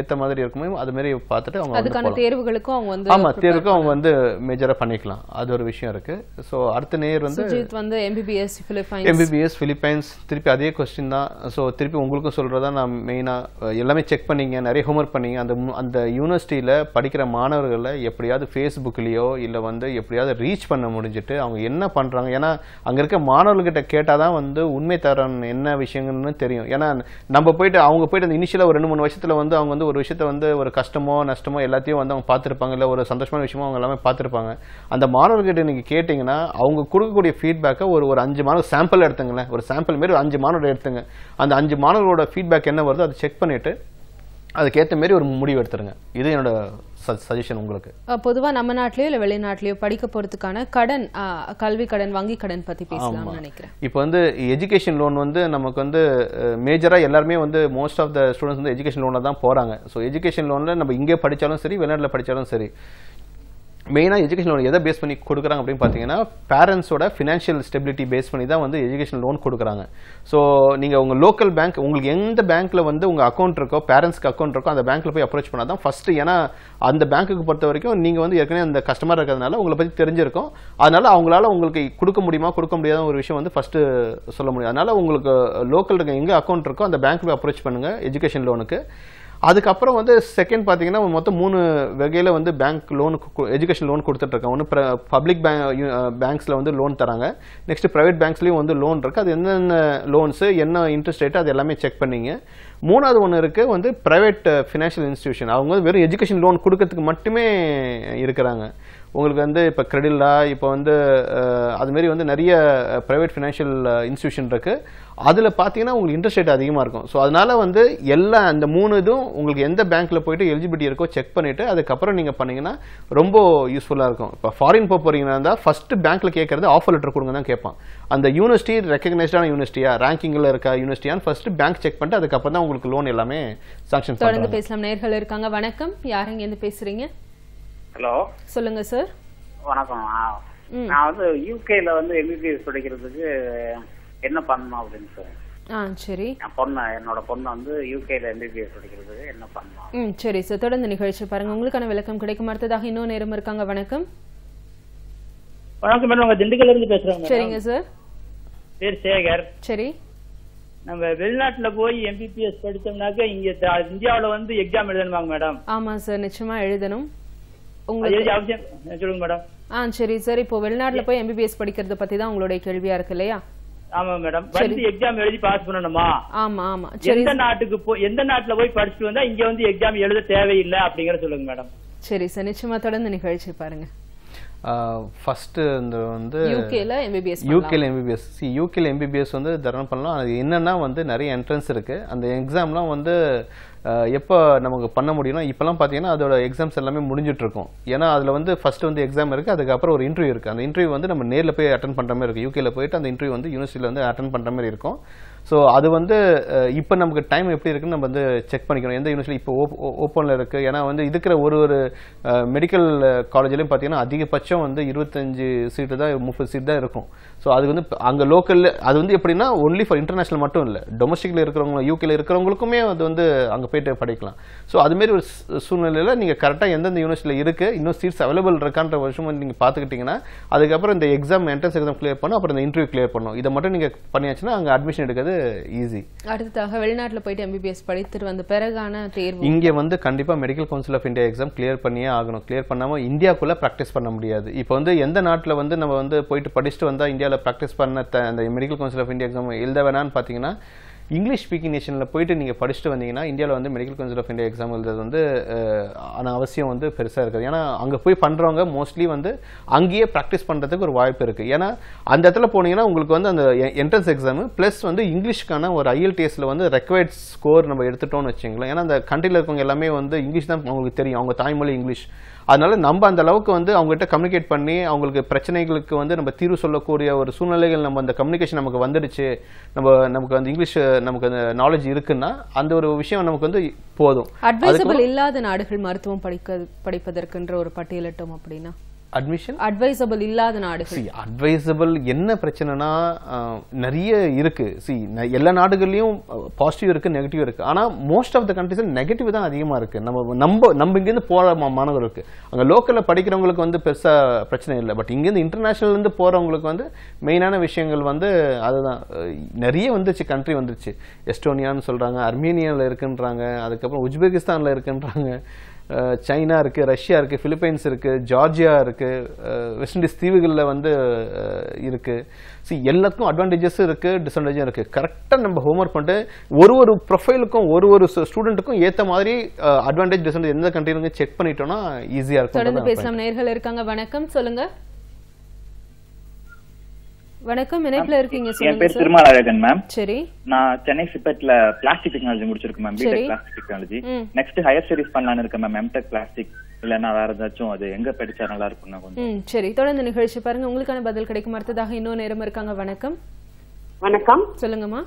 ஏற்ற மாதிரி இருக்குமோ அதுமாரி பார்த்துட்டு அவங்க அதுக்கான தேர்வுகளுக்கும் அவங்க வந்து ஆமாம் தேர்வுக்கும் அவங்க வந்து மேஜராக பண்ணிக்கலாம் அது ஒரு விஷயம் இருக்குது ஸோ அடுத்த நேர் வந்து வந்து எம்பிபிஎஸ் ஃபிலிப்பைன்ஸ் எம்பிபிஎஸ் ஃபிலிப்பைன்ஸ் திருப்பி அதே கொஸ்டின் தான் ஸோ திருப்பி உங்களுக்கும் சொல்கிறதா நான் மெயினாக எல்லாமே செக் பண்ணிங்க நிறைய ஹோம்ஒர்க் பண்ணிங்க அந்த அந்த யூனிவர்சிட்டியில் படிக்கிற மாணவர்களை எப்படியாவது ஃபேஸ்புக்லேயோ இல்லை வந்து எப்படியாவது ரீச் பண்ண முடிஞ்சுட்டு அவங்க என்ன பண்ணுறாங்க ஏன்னா அங்கே இருக்க மாணவர்கிட்ட கேட்டால் தான் வந்து உண்மை தரம் என்ன விஷயங்கள்னு தெரியும் ஏன்னா நம்ம போயிட்டு அவங்க போயிட்டு அந்த இனிஷியலாக ஒரு ரெண்டு மூணு வருஷத்தில் வந்து அவங்க வந்து ஒரு விஷயத்த வந்து ஒரு கஷ்டமோ நஷ்டமோ எல்லாத்தையும் வந்து அவங்க பார்த்துருப்பாங்க இல்லை ஒரு சந்தோஷமான விஷயமோ அவங்க எல்லாமே பார்த்துருப்பாங்க அந்த மாணவர்கிட்ட நீங்கள் கேட்டிங்கன்னா அவங்க கொடுக்கக்கூடிய ஃபீட்பேக்கை ஒரு ஒரு அஞ்சு மாணவர் சாம்பிள் எடுத்துங்களேன் ஒரு சாம்பிள் மாரி ஒரு அஞ்சு மாணவர் எடுத்துங்க அந்த அஞ்சு மாணவர்களோட ஃபீட்பேக் என்ன வருதோ அதை செக் பண்ணிவிட்டு அதுக்கேற்ற மாரி ஒரு முடிவு எடுத்துருங்க இது என்னோட சஜஷன் உங்களுக்கு பொதுவாக நம்ம நாட்டிலயோ இல்லை வெளிநாட்டிலயோ படிக்க போகிறதுக்கான கடன் கல்வி கடன் வங்கி கடன் பற்றி பேசலாம்னு நினைக்கிறேன் இப்போ வந்து எஜுகேஷன் லோன் வந்து நமக்கு வந்து மேஜராக எல்லாருமே வந்து மோஸ்ட் ஆஃப் த ஸ்டூடெண்ட்ஸ் வந்து எஜுகேஷன் லோனில் தான் போகிறாங்க ஸோ எஜுகேஷன் லோனில் நம்ம இங்கே படித்தாலும் சரி வெளிநாட்டில் படித்தாலும் சரி மெயினாக எஜுகேஷன் லோன் எதை பேஸ் பண்ணி கொடுக்குறாங்க அப்படின்னு பார்த்தீங்கன்னா பேரண்ட்ஸோட ஃபினான்ஷியல் ஸ்டெபிலிட்டி பேஸ் பண்ணி தான் வந்து எஜுகேஷன் லோன் கொடுக்குறாங்க ஸோ நீங்கள் உங்கள் லோக்கல் பேங்க் உங்களுக்கு எந்த பேங்க்கில் வந்து உங்கள் அக்கௌண்ட் இருக்கோ பேரண்ட்ஸ்க்கு அக்கௌண்ட் இருக்கோ அந்த பேங்க்கில் போய் அப்ரோச் பண்ணால் தான் ஃபஸ்ட்டு ஏன்னா அந்த பேங்க்குக்கு பொறுத்த வரைக்கும் நீங்கள் வந்து ஏற்கனவே அந்த கஸ்டமர் இருக்கிறதுனால உங்களை பற்றி தெரிஞ்சிருக்கும் அதனால் அவங்களால உங்களுக்கு கொடுக்க முடியுமா கொடுக்க முடியாத ஒரு விஷயம் வந்து ஃபஸ்ட்டு சொல்ல முடியும் அதனால் உங்களுக்கு லோக்கல் இருக்க எங்கே அக்கௌண்ட் இருக்கோ அந்த பேங்க்கில் போய் அப்ரோச் பண்ணுங்கள் எஜுகேஷன் லோனுக்கு அதுக்கப்புறம் வந்து செகண்ட் பார்த்தீங்கன்னா மொத்தம் மூணு வகையில் வந்து பேங்க் லோன் எஜுகேஷன் லோன் கொடுத்துட்ருக்காங்க ஒன்று பப்ளிக் பேங்க் பேங்க்ஸில் வந்து லோன் தராங்க நெக்ஸ்ட் ப்ரைவேட் பேங்க்ஸ்லேயும் வந்து லோன் இருக்குது அது என்னென்ன லோன்ஸு என்ன இன்ட்ரெஸ்ட் ரேட்டு அது எல்லாமே செக் பண்ணிங்க மூணாவது ஒன்று இருக்குது வந்து ப்ரைவேட் ஃபினான்ஷியல் இன்ஸ்டியூஷன் அவங்க வந்து வெறும் எஜுகேஷன் லோன் கொடுக்கறதுக்கு மட்டுமே இருக்கிறாங்க உங்களுக்கு வந்து இப்போ கிரெடில்லா இப்போ வந்து அதுமாரி வந்து நிறைய ப்ரைவேட் ஃபினான்ஷியல் இன்ஸ்டியூஷன் இருக்குது அதில் பார்த்தீங்கன்னா உங்களுக்கு இன்ட்ரெஸ்ட் ரேட் அதிகமாக இருக்கும் ஸோ அதனால் வந்து எல்லா அந்த மூணு இதுவும் உங்களுக்கு எந்த பேங்க்கில் போயிட்டு எலிஜிபிலிட்டி இருக்கோ செக் பண்ணிவிட்டு அதுக்கப்புறம் நீங்கள் பண்ணிங்கன்னா ரொம்ப யூஸ்ஃபுல்லாக இருக்கும் இப்போ ஃபாரின் போக போகிறீங்கன்னா இருந்தால் ஃபஸ்ட்டு பேங்க்கில் கேட்குறது ஆஃபர் லெட்டர் கொடுங்க தான் கேட்பான் அந்த யூனிவர்சிட்டி ரெக்கக்னைஸ்டான யூனிவர்சிட்டியா ரேங்கிங்கில் இருக்க யூனிவர்சிட்டியான்னு ஃபஸ்ட்டு பேங்க் செக் பண்ணிட்டு அதுக்கப்புறம் தான் உங்களுக்கு லோன் எல்லாமே சாங்ஷன் தொடர்ந்து பேசலாம் நேர்கள் இருக்காங்க வணக்கம் யார் இங்கேருந்து பேசுகிறீங்க ஹலோ சொல்லுங்க சார் வணக்கம் நான் வந்து யூகேல வந்து எம்பிபிஎஸ் படிக்கிறதுக்கு என்ன பண்ணணும் அப்படின்னு சார் ஆ சரி பொண்ணு என்னோட பொண்ணு வந்து யூகேல எம்பிபிஎஸ் படிக்கிறது என்ன பண்ணணும் ம் சரி சார் தொடர்ந்து நிகழ்ச்சி பாருங்க உங்களுக்கான விளக்கம் கிடைக்கும் அடுத்ததாக இன்னும் நேரம் இருக்காங்க வணக்கம் வணக்கம் மேடம் உங்க திண்டுக்கல்ல இருந்து பேசுறோம் சரிங்க சார் பேர் சேகர் சரி நம்ம வெளிநாட்டுல போய் எம்பிபிஎஸ் படிச்சோம்னாக்க இங்க இந்தியாவுல வந்து எக்ஸாம் எழுதணுமாங்க மேடம் ஆமா சார் நிச்சயமா எழுதணும் மேடம் ஆ சரி சார் இப்போ வெளிநாட்டுல போய் எம்பிபிஎஸ் படிக்கிறத பத்தி தான் உங்களுடைய கேள்வியா இருக்கு இல்லையா ஆமா மேடம் வந்து எக்ஸாம் எழுதி பாஸ் பண்ணணுமா ஆமா ஆமா எந்த நாட்டுக்கு போய் எந்த நாட்டுல போய் படிச்சுட்டு வந்தா இங்க வந்து எக்ஸாம் எழுத தேவையில்லை அப்படிங்கற சொல்லுங்க மேடம் சரி சார் நிச்சயமா தொடர்ந்து நிகழ்ச்சி பாருங்க ஃபர்ஸ்ட் இந்த வந்து யூகேல எம்பிபிஎஸ் யூகேல எம்பிபிஎஸ் சி யூகேல எம்பிபிஎஸ் வந்து தரணம் பண்ணலாம் அது என்னன்னா வந்து நிறைய என்ட்ரன்ஸ் இருக்கு அந்த எக்ஸாம்லாம் வந்து எப்போ நமக்கு பண்ண முடியும்னா இப்போலாம் பார்த்தீங்கன்னா அதோட எக்ஸாம்ஸ் எல்லாமே முடிஞ்சிட்ருக்கும் ஏன்னா அதில் வந்து ஃபஸ்ட்டு வந்து எக்ஸாம் இருக்குது அதுக்கப்புறம் ஒரு இன்டர்வியூ இருக்குது அந்த இன்டர்வியூ வந்து நம்ம நேரில் போய் அட்டன் பண்ணுற மாதிரி இருக்குது யூகேல போயிட்டு அந்த இன்டர்வியூ வந்து யூனிவர்சிட்டியில் வந்து அட்டன் பண்ணுற மாதிரி இருக்கும் ஸோ அது வந்து இப்போ நமக்கு டைம் எப்படி இருக்குன்னு நம்ம வந்து செக் பண்ணிக்கணும் எந்த யூனிவர்சிட்டி இப்போ ஓப் ஓப்பனில் இருக்குது ஏன்னா வந்து இருக்கிற ஒரு ஒரு மெடிக்கல் காலேஜ்லேயும் பார்த்தீங்கன்னா அதிகபட்சம் வந்து இருபத்தஞ்சு சீட்டு தான் முப்பது சீட் தான் இருக்கும் ஸோ அது வந்து அங்கே லோக்கலில் அது வந்து எப்படின்னா ஒன்லி ஃபார் இன்டர்நேஷனல் மட்டும் இல்லை டொமஸ்டிக்கில் இருக்கிறவங்களும் யூகேல இருக்கிறவங்களுக்குமே அது வந்து அங்கே போயிட்டு படிக்கலாம் ஸோ அதுமாரி ஒரு சூழ்நிலையில் நீங்கள் கரெக்டாக எந்தெந்த யூனிவர்சிட்டியில் இருக்குது இன்னும் சீட்ஸ் அவைலபிள் இருக்கான்ற வருஷம் நீங்கள் பார்த்துக்கிட்டிங்கன்னா அதுக்கப்புறம் இந்த எக்ஸாம் என்ட்ரன்ஸ் எக்ஸாம் கிளியர் பண்ணும் அப்புறம் இந்த இன்டர்வியூ கிளியர் பண்ணும் இதை மட்டும் நீங்கள் பண்ணியாச்சுன்னா அங்கே அட்மிஷன் எடுக்கிறது வந்து ஈஸி அடுத்ததாக வெளிநாட்டில் போயிட்டு எம்பிபிஎஸ் படித்துட்டு வந்த பிறகான தேர்வு இங்கே வந்து கண்டிப்பாக medical council of India exam clear பண்ணியே ஆகணும் கிளியர் பண்ணாமல் இந்தியாக்குள்ளே ப்ராக்டிஸ் பண்ண முடியாது இப்போ வந்து எந்த நாட்டில் வந்து நம்ம வந்து போயிட்டு படிச்சுட்டு வந்தால் இந்தியாவில் ப்ராக்டிஸ் பண்ண அந்த medical council of India exam எழுத வேணான்னு பார்த்தீங்கன்னா இங்கிலீஷ் ஸ்பீக்கிங் நேஷனில் போயிட்டு நீங்கள் படிச்சுட்டு வந்தீங்கன்னா இந்தியாவில் வந்து medical council of India exam எழுதுறது வந்து ஆனால் அவசியம் வந்து பெருசாக இருக்குது ஏன்னா அங்கே போய் பண்ணுறவங்க மோஸ்ட்லி வந்து அங்கேயே ப்ராக்டிஸ் பண்ணுறதுக்கு ஒரு வாய்ப்பு இருக்குது ஏன்னா அந்த இடத்துல போனீங்கன்னா உங்களுக்கு வந்து அந்த என்ட்ரன்ஸ் எக்ஸாமு ப்ளஸ் வந்து இங்கிலீஷ்க்கான ஒரு ஐஎல்டிஎஸில் வந்து ரெக்வயர்ட் ஸ்கோர் நம்ம எடுத்துட்டோம்னு வச்சுங்களேன் ஏன்னா அந்த கண்ட்ரியில் இருக்கவங்க எல்லாமே வந்து இங்கிலீஷ் தான் அவங்களுக்கு தெரியும் அவங்க தாய்மொழி இங்கிலீஷ் அதனால நம்ம அந்த அளவுக்கு வந்து அவங்ககிட்ட கம்யூனிகேட் பண்ணி அவங்களுக்கு பிரச்சனைகளுக்கு வந்து நம்ம தீர்வு சொல்லக்கூடிய ஒரு சூழ்நிலைகள் நம்ம அந்த கம்யூனிகேஷன் நமக்கு வந்துடுச்சு நம்ம நமக்கு அந்த இங்கிலீஷ் நமக்கு அந்த நாலேஜ் இருக்குன்னா அந்த ஒரு விஷயம் நமக்கு வந்து போதும் அட்வைசபிள் இல்லாத நாடுகள் மருத்துவம் படிக்க படிப்பதற்குன்ற ஒரு பட்டியலிட்டோம் அப்படின்னா அட்மிஷன் அட்வைசபிள் இல்லாத நாடுகள் சி அட்வைசபிள் என்ன பிரச்சனைனா நிறைய இருக்கு சி எல்லா நாடுகள்லையும் பாசிட்டிவ் இருக்கு நெகட்டிவ் இருக்கு ஆனா most of the countries negative தான் அதிகமா இருக்கு நம்ம நம்ம நம்ம இங்கேருந்து போற மாணவர்களுக்கு அங்கே லோக்கலில் படிக்கிறவங்களுக்கு வந்து பெருசா பிரச்சனை இல்லை பட் இங்கேருந்து இருந்து போறவங்களுக்கு வந்து மெயினான விஷயங்கள் வந்து அதுதான் நிறைய வந்துச்சு கண்ட்ரி வந்துருச்சு எஸ்டோனியான்னு சொல்றாங்க அர்மீனியாவில் இருக்குன்றாங்க அதுக்கப்புறம் உஜ்பெகிஸ்தான்ல இருக்குன்றாங்க சைனா இருக்குது ரஷ்யா இருக்குது ஃபிலிப்பைன்ஸ் இருக்குது ஜார்ஜியா இருக்குது வெஸ்ட் இண்டீஸ் தீவுகளில் வந்து இருக்குது ஸோ எல்லாத்துக்கும் அட்வான்டேஜஸும் இருக்குது டிஸ்அட்வான்டேஜும் இருக்குது கரெக்டாக நம்ம ஹோம்ஒர்க் பண்ணிட்டு ஒரு ஒரு ப்ரொஃபைலுக்கும் ஒரு ஒரு ஸ்டூடெண்ட்டுக்கும் ஏற்ற மாதிரி அட்வான்டேஜ் டிஸ்அட்வான்டேஜ் எந்த கண்ட்ரிலும் செக் பண்ணிட்டோம்னா ஈஸியாக இருக்கும் தொடர்ந்து பேசலாம் நேர்கள் இருக்காங்க வணக்கம் சொல்லுங்கள் வணக்கம் இணைப்புல இருக்கீங்க என் பேர் திருமலழகன் மேம் சரி நான் சென்னை சிப்பெட்ல பிளாஸ்டிக் டெக்னாலஜி முடிச்சிருக்கேன் ma'am BTech plastic technology next higher studies பண்ணலாம்னு இருக்கேன் மேம் எம்டெக் பிளாஸ்டிக் இல்லனா வேற ஏதாச்சும் அது எங்க படிச்சா நல்லா இருக்கும் கொஞ்சம் சரி தொடர்ந்து நிகழ்ச்சி பாருங்க உங்களுக்கான பதில் கிடைக்கும் அடுத்ததாக இன்னும் நேரம் இருக்காங்க வணக்கம் வணக்கம் சொல்லுங்கம்மா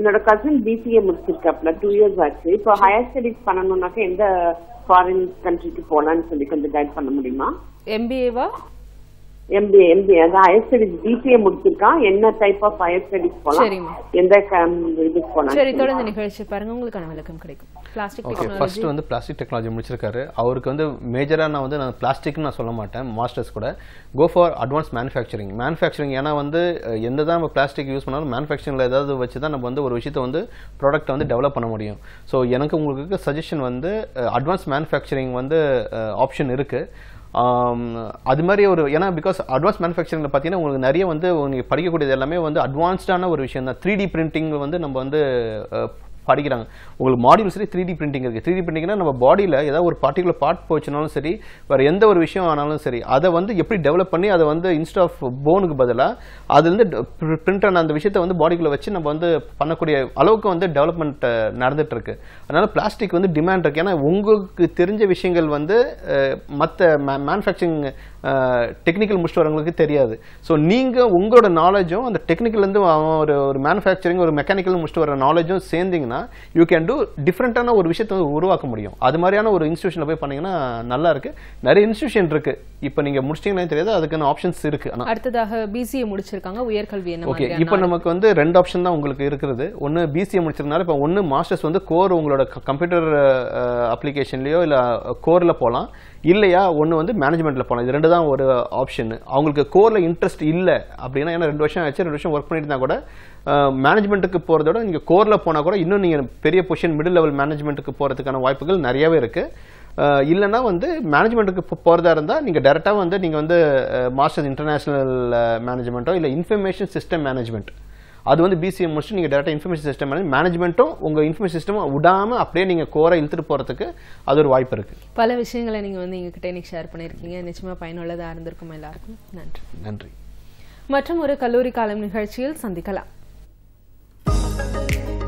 என்னோட கசின் பிசிஏ முடிச்சிருக்காப்ல டூ இயர்ஸ் ஆச்சு இப்போ ஹையர் ஸ்டடிஸ் பண்ணணும்னாக்க எந்த ஃபாரின் கண்ட்ரிக்கு போலான்னு சொல்லி கொஞ்சம் கைட் பண்ண முடியுமா எம்பிஏவா எம்பிஏ எம்பிஏ அது ஹையர் ஸ்டடிஸ் பிசிஏ முடிச்சிருக்கான் என்ன டைப் ஆஃப் ஹையர் ஸ்டடிஸ் போலாம் எந்த இதுக்கு போலாம் சரி தொடர்ந்து நிகழ்ச்சி பாருங்க உங்களுக்கான விளக்கம் கிடைக்கும் ஓகே ஃபர்ஸ்ட் வந்து பிளாஸ்டிக் டெக்னாலஜி முடிச்சிருக்காரு அவருக்கு வந்து மேஜராக நான் வந்து நான் பிளாஸ்டிக்னு நான் சொல்ல மாட்டேன் மாஸ்டர்ஸ் கூட go for advance manufacturing manufacturing ஏன்னா வந்து எந்த தான் நம்ம பிளாஸ்டிக் யூஸ் பண்ணாலும் மேனுஃபேக்சரிங்கில் ஏதாவது வச்சு தான் நம்ம வந்து ஒரு விஷயத்தை வந்து ப்ராடக்ட்டை வந்து டெவலப் பண்ண முடியும் ஸோ எனக்கு உங்களுக்கு சஜஷன் வந்து அட்வான்ஸ் மேனுஃபேக்சரிங் வந்து ஆப்ஷன் இருக்குது அது மாதிரி ஒரு ஏன்னா பிகாஸ் அட்வான்ஸ் மேனுஃபேக்சரிங்கில் பார்த்தீங்கன்னா உங்களுக்கு நிறைய வந்து நீங்கள் படிக்கக்கூடியது எல்லாமே வந்து அட்வான்ஸ்டான ஒரு விஷயம் தான் த்ரீ டி பிரிண்டிங் வந்து நம்ம வந்து படிக்கிறாங்க உங்களுக்கு மாடியூல் சரி த்ரீ டி பிரிண்டிங் இருக்குது த்ரீ டி பிரிண்டிங்னா நம்ம பாடியில் ஏதாவது ஒரு பார்ட்டிகுலர் பார்ட் போச்சுனாலும் சரி வேறு எந்த ஒரு விஷயம் ஆனாலும் சரி அதை வந்து எப்படி டெவலப் பண்ணி அதை வந்து இன்ஸ்ட் ஆஃப் போனுக்கு பதிலாக அதுலேருந்து பிரிண்ட் ஆன அந்த விஷயத்தை வந்து பாடிக்குள்ளே வச்சு நம்ம வந்து பண்ணக்கூடிய அளவுக்கு வந்து டெவலப்மெண்ட் நடந்துட்டு இருக்கு அதனால் பிளாஸ்டிக் வந்து டிமாண்ட் இருக்குது ஏன்னா உங்களுக்கு தெரிஞ்ச விஷயங்கள் வந்து மற்ற மேனுஃபேக்சரிங் டெக்னிக்கல் முடிச்சுட்டு வரவங்களுக்கு தெரியாது ஸோ நீங்கள் உங்களோட நாலேஜும் அந்த டெக்னிக்கல்லேருந்து அவன் ஒரு ஒரு மேனுஃபேக்சரிங் ஒரு மெக்கானிக்கல் முடிச்சுட்டு வர நாலேஜும் சேர்ந்தீங்கன்னா யூ கேன் டூ டிஃப்ரெண்ட்டான ஒரு விஷயத்தை உருவாக்க முடியும் அது மாதிரியான ஒரு இன்ஸ்டியூஷனில் போய் பண்ணிங்கன்னா நல்லா இருக்குது நிறைய இன்ஸ்டியூஷன் இருக்குது இப்போ நீங்கள் முடிச்சிங்கன்னா தெரியாது அதுக்கான ஆப்ஷன்ஸ் இருக்குது ஆனால் அடுத்ததாக பிசிஏ முடிச்சிருக்காங்க உயர்கல்வி என்ன ஓகே இப்போ நமக்கு வந்து ரெண்டு ஆப்ஷன் தான் உங்களுக்கு இருக்கிறது ஒன்று பிசிஏ முடிச்சிருந்தாலும் இப்போ ஒன்று மாஸ்டர்ஸ் வந்து கோர் உங்களோட கம்ப்யூட்டர் அப்ளிகேஷன்லேயோ இல்லை கோரில் போகலாம் இல்லையா ஒன்று வந்து மேனேஜ்மெண்ட்டில் போகலாம் இது ரெண்டு தான் ஒரு ஆப்ஷன் அவங்களுக்கு கோரில் இன்ட்ரெஸ்ட் இல்லை அப்படின்னா ஏன்னா ரெண்டு வருஷம் ஆச்சு ரெண்டு வருஷம் ஒர்க் பண்ணியிருந்தா கூட மேனேஜ்மெண்ட்டுக்கு போகிறத விட நீங்கள் கோரில் போனால் கூட இன்னும் நீங்கள் பெரிய பொசிஷன் மிடில் லெவல் மேனேஜ்மெண்ட்டுக்கு போகிறதுக்கான வாய்ப்புகள் நிறையாவே இருக்குது இல்லைனா வந்து மேனேஜ்மெண்ட்டுக்கு போகிறதா இருந்தால் நீங்கள் டேரெக்டாக வந்து நீங்கள் வந்து மாஸ்டர்ஸ் இன்டர்நேஷ்னல் மேனேஜ்மெண்ட்டோ இல்லை இன்ஃபர்மேஷன் சிஸ்டம் மேனேஜ்மெண்ட் அது வந்து பிசிஎம் முடிச்சுட்டு நீங்கள் டேரெக்டாக இன்ஃபர்மேஷன் சிஸ்டம் மேனேஜ்மெண்ட்டும் உங்கள் இன்ஃபர்மேஷன் சிஸ்டமும் விடாமல் அப்படியே நீங்கள் கோரை இழுத்துட்டு போகிறதுக்கு அது ஒரு வாய்ப்பு இருக்குது பல விஷயங்களை நீங்கள் வந்து எங்ககிட்ட நீங்கள் ஷேர் பண்ணியிருக்கீங்க நிச்சயமாக பயனுள்ளதாக இருந்திருக்கும் எல்லாருக்கும் நன்றி நன்றி மற்றும் ஒரு கல்லூரி காலம் நிகழ்ச்சியில் சந்திக்கலாம்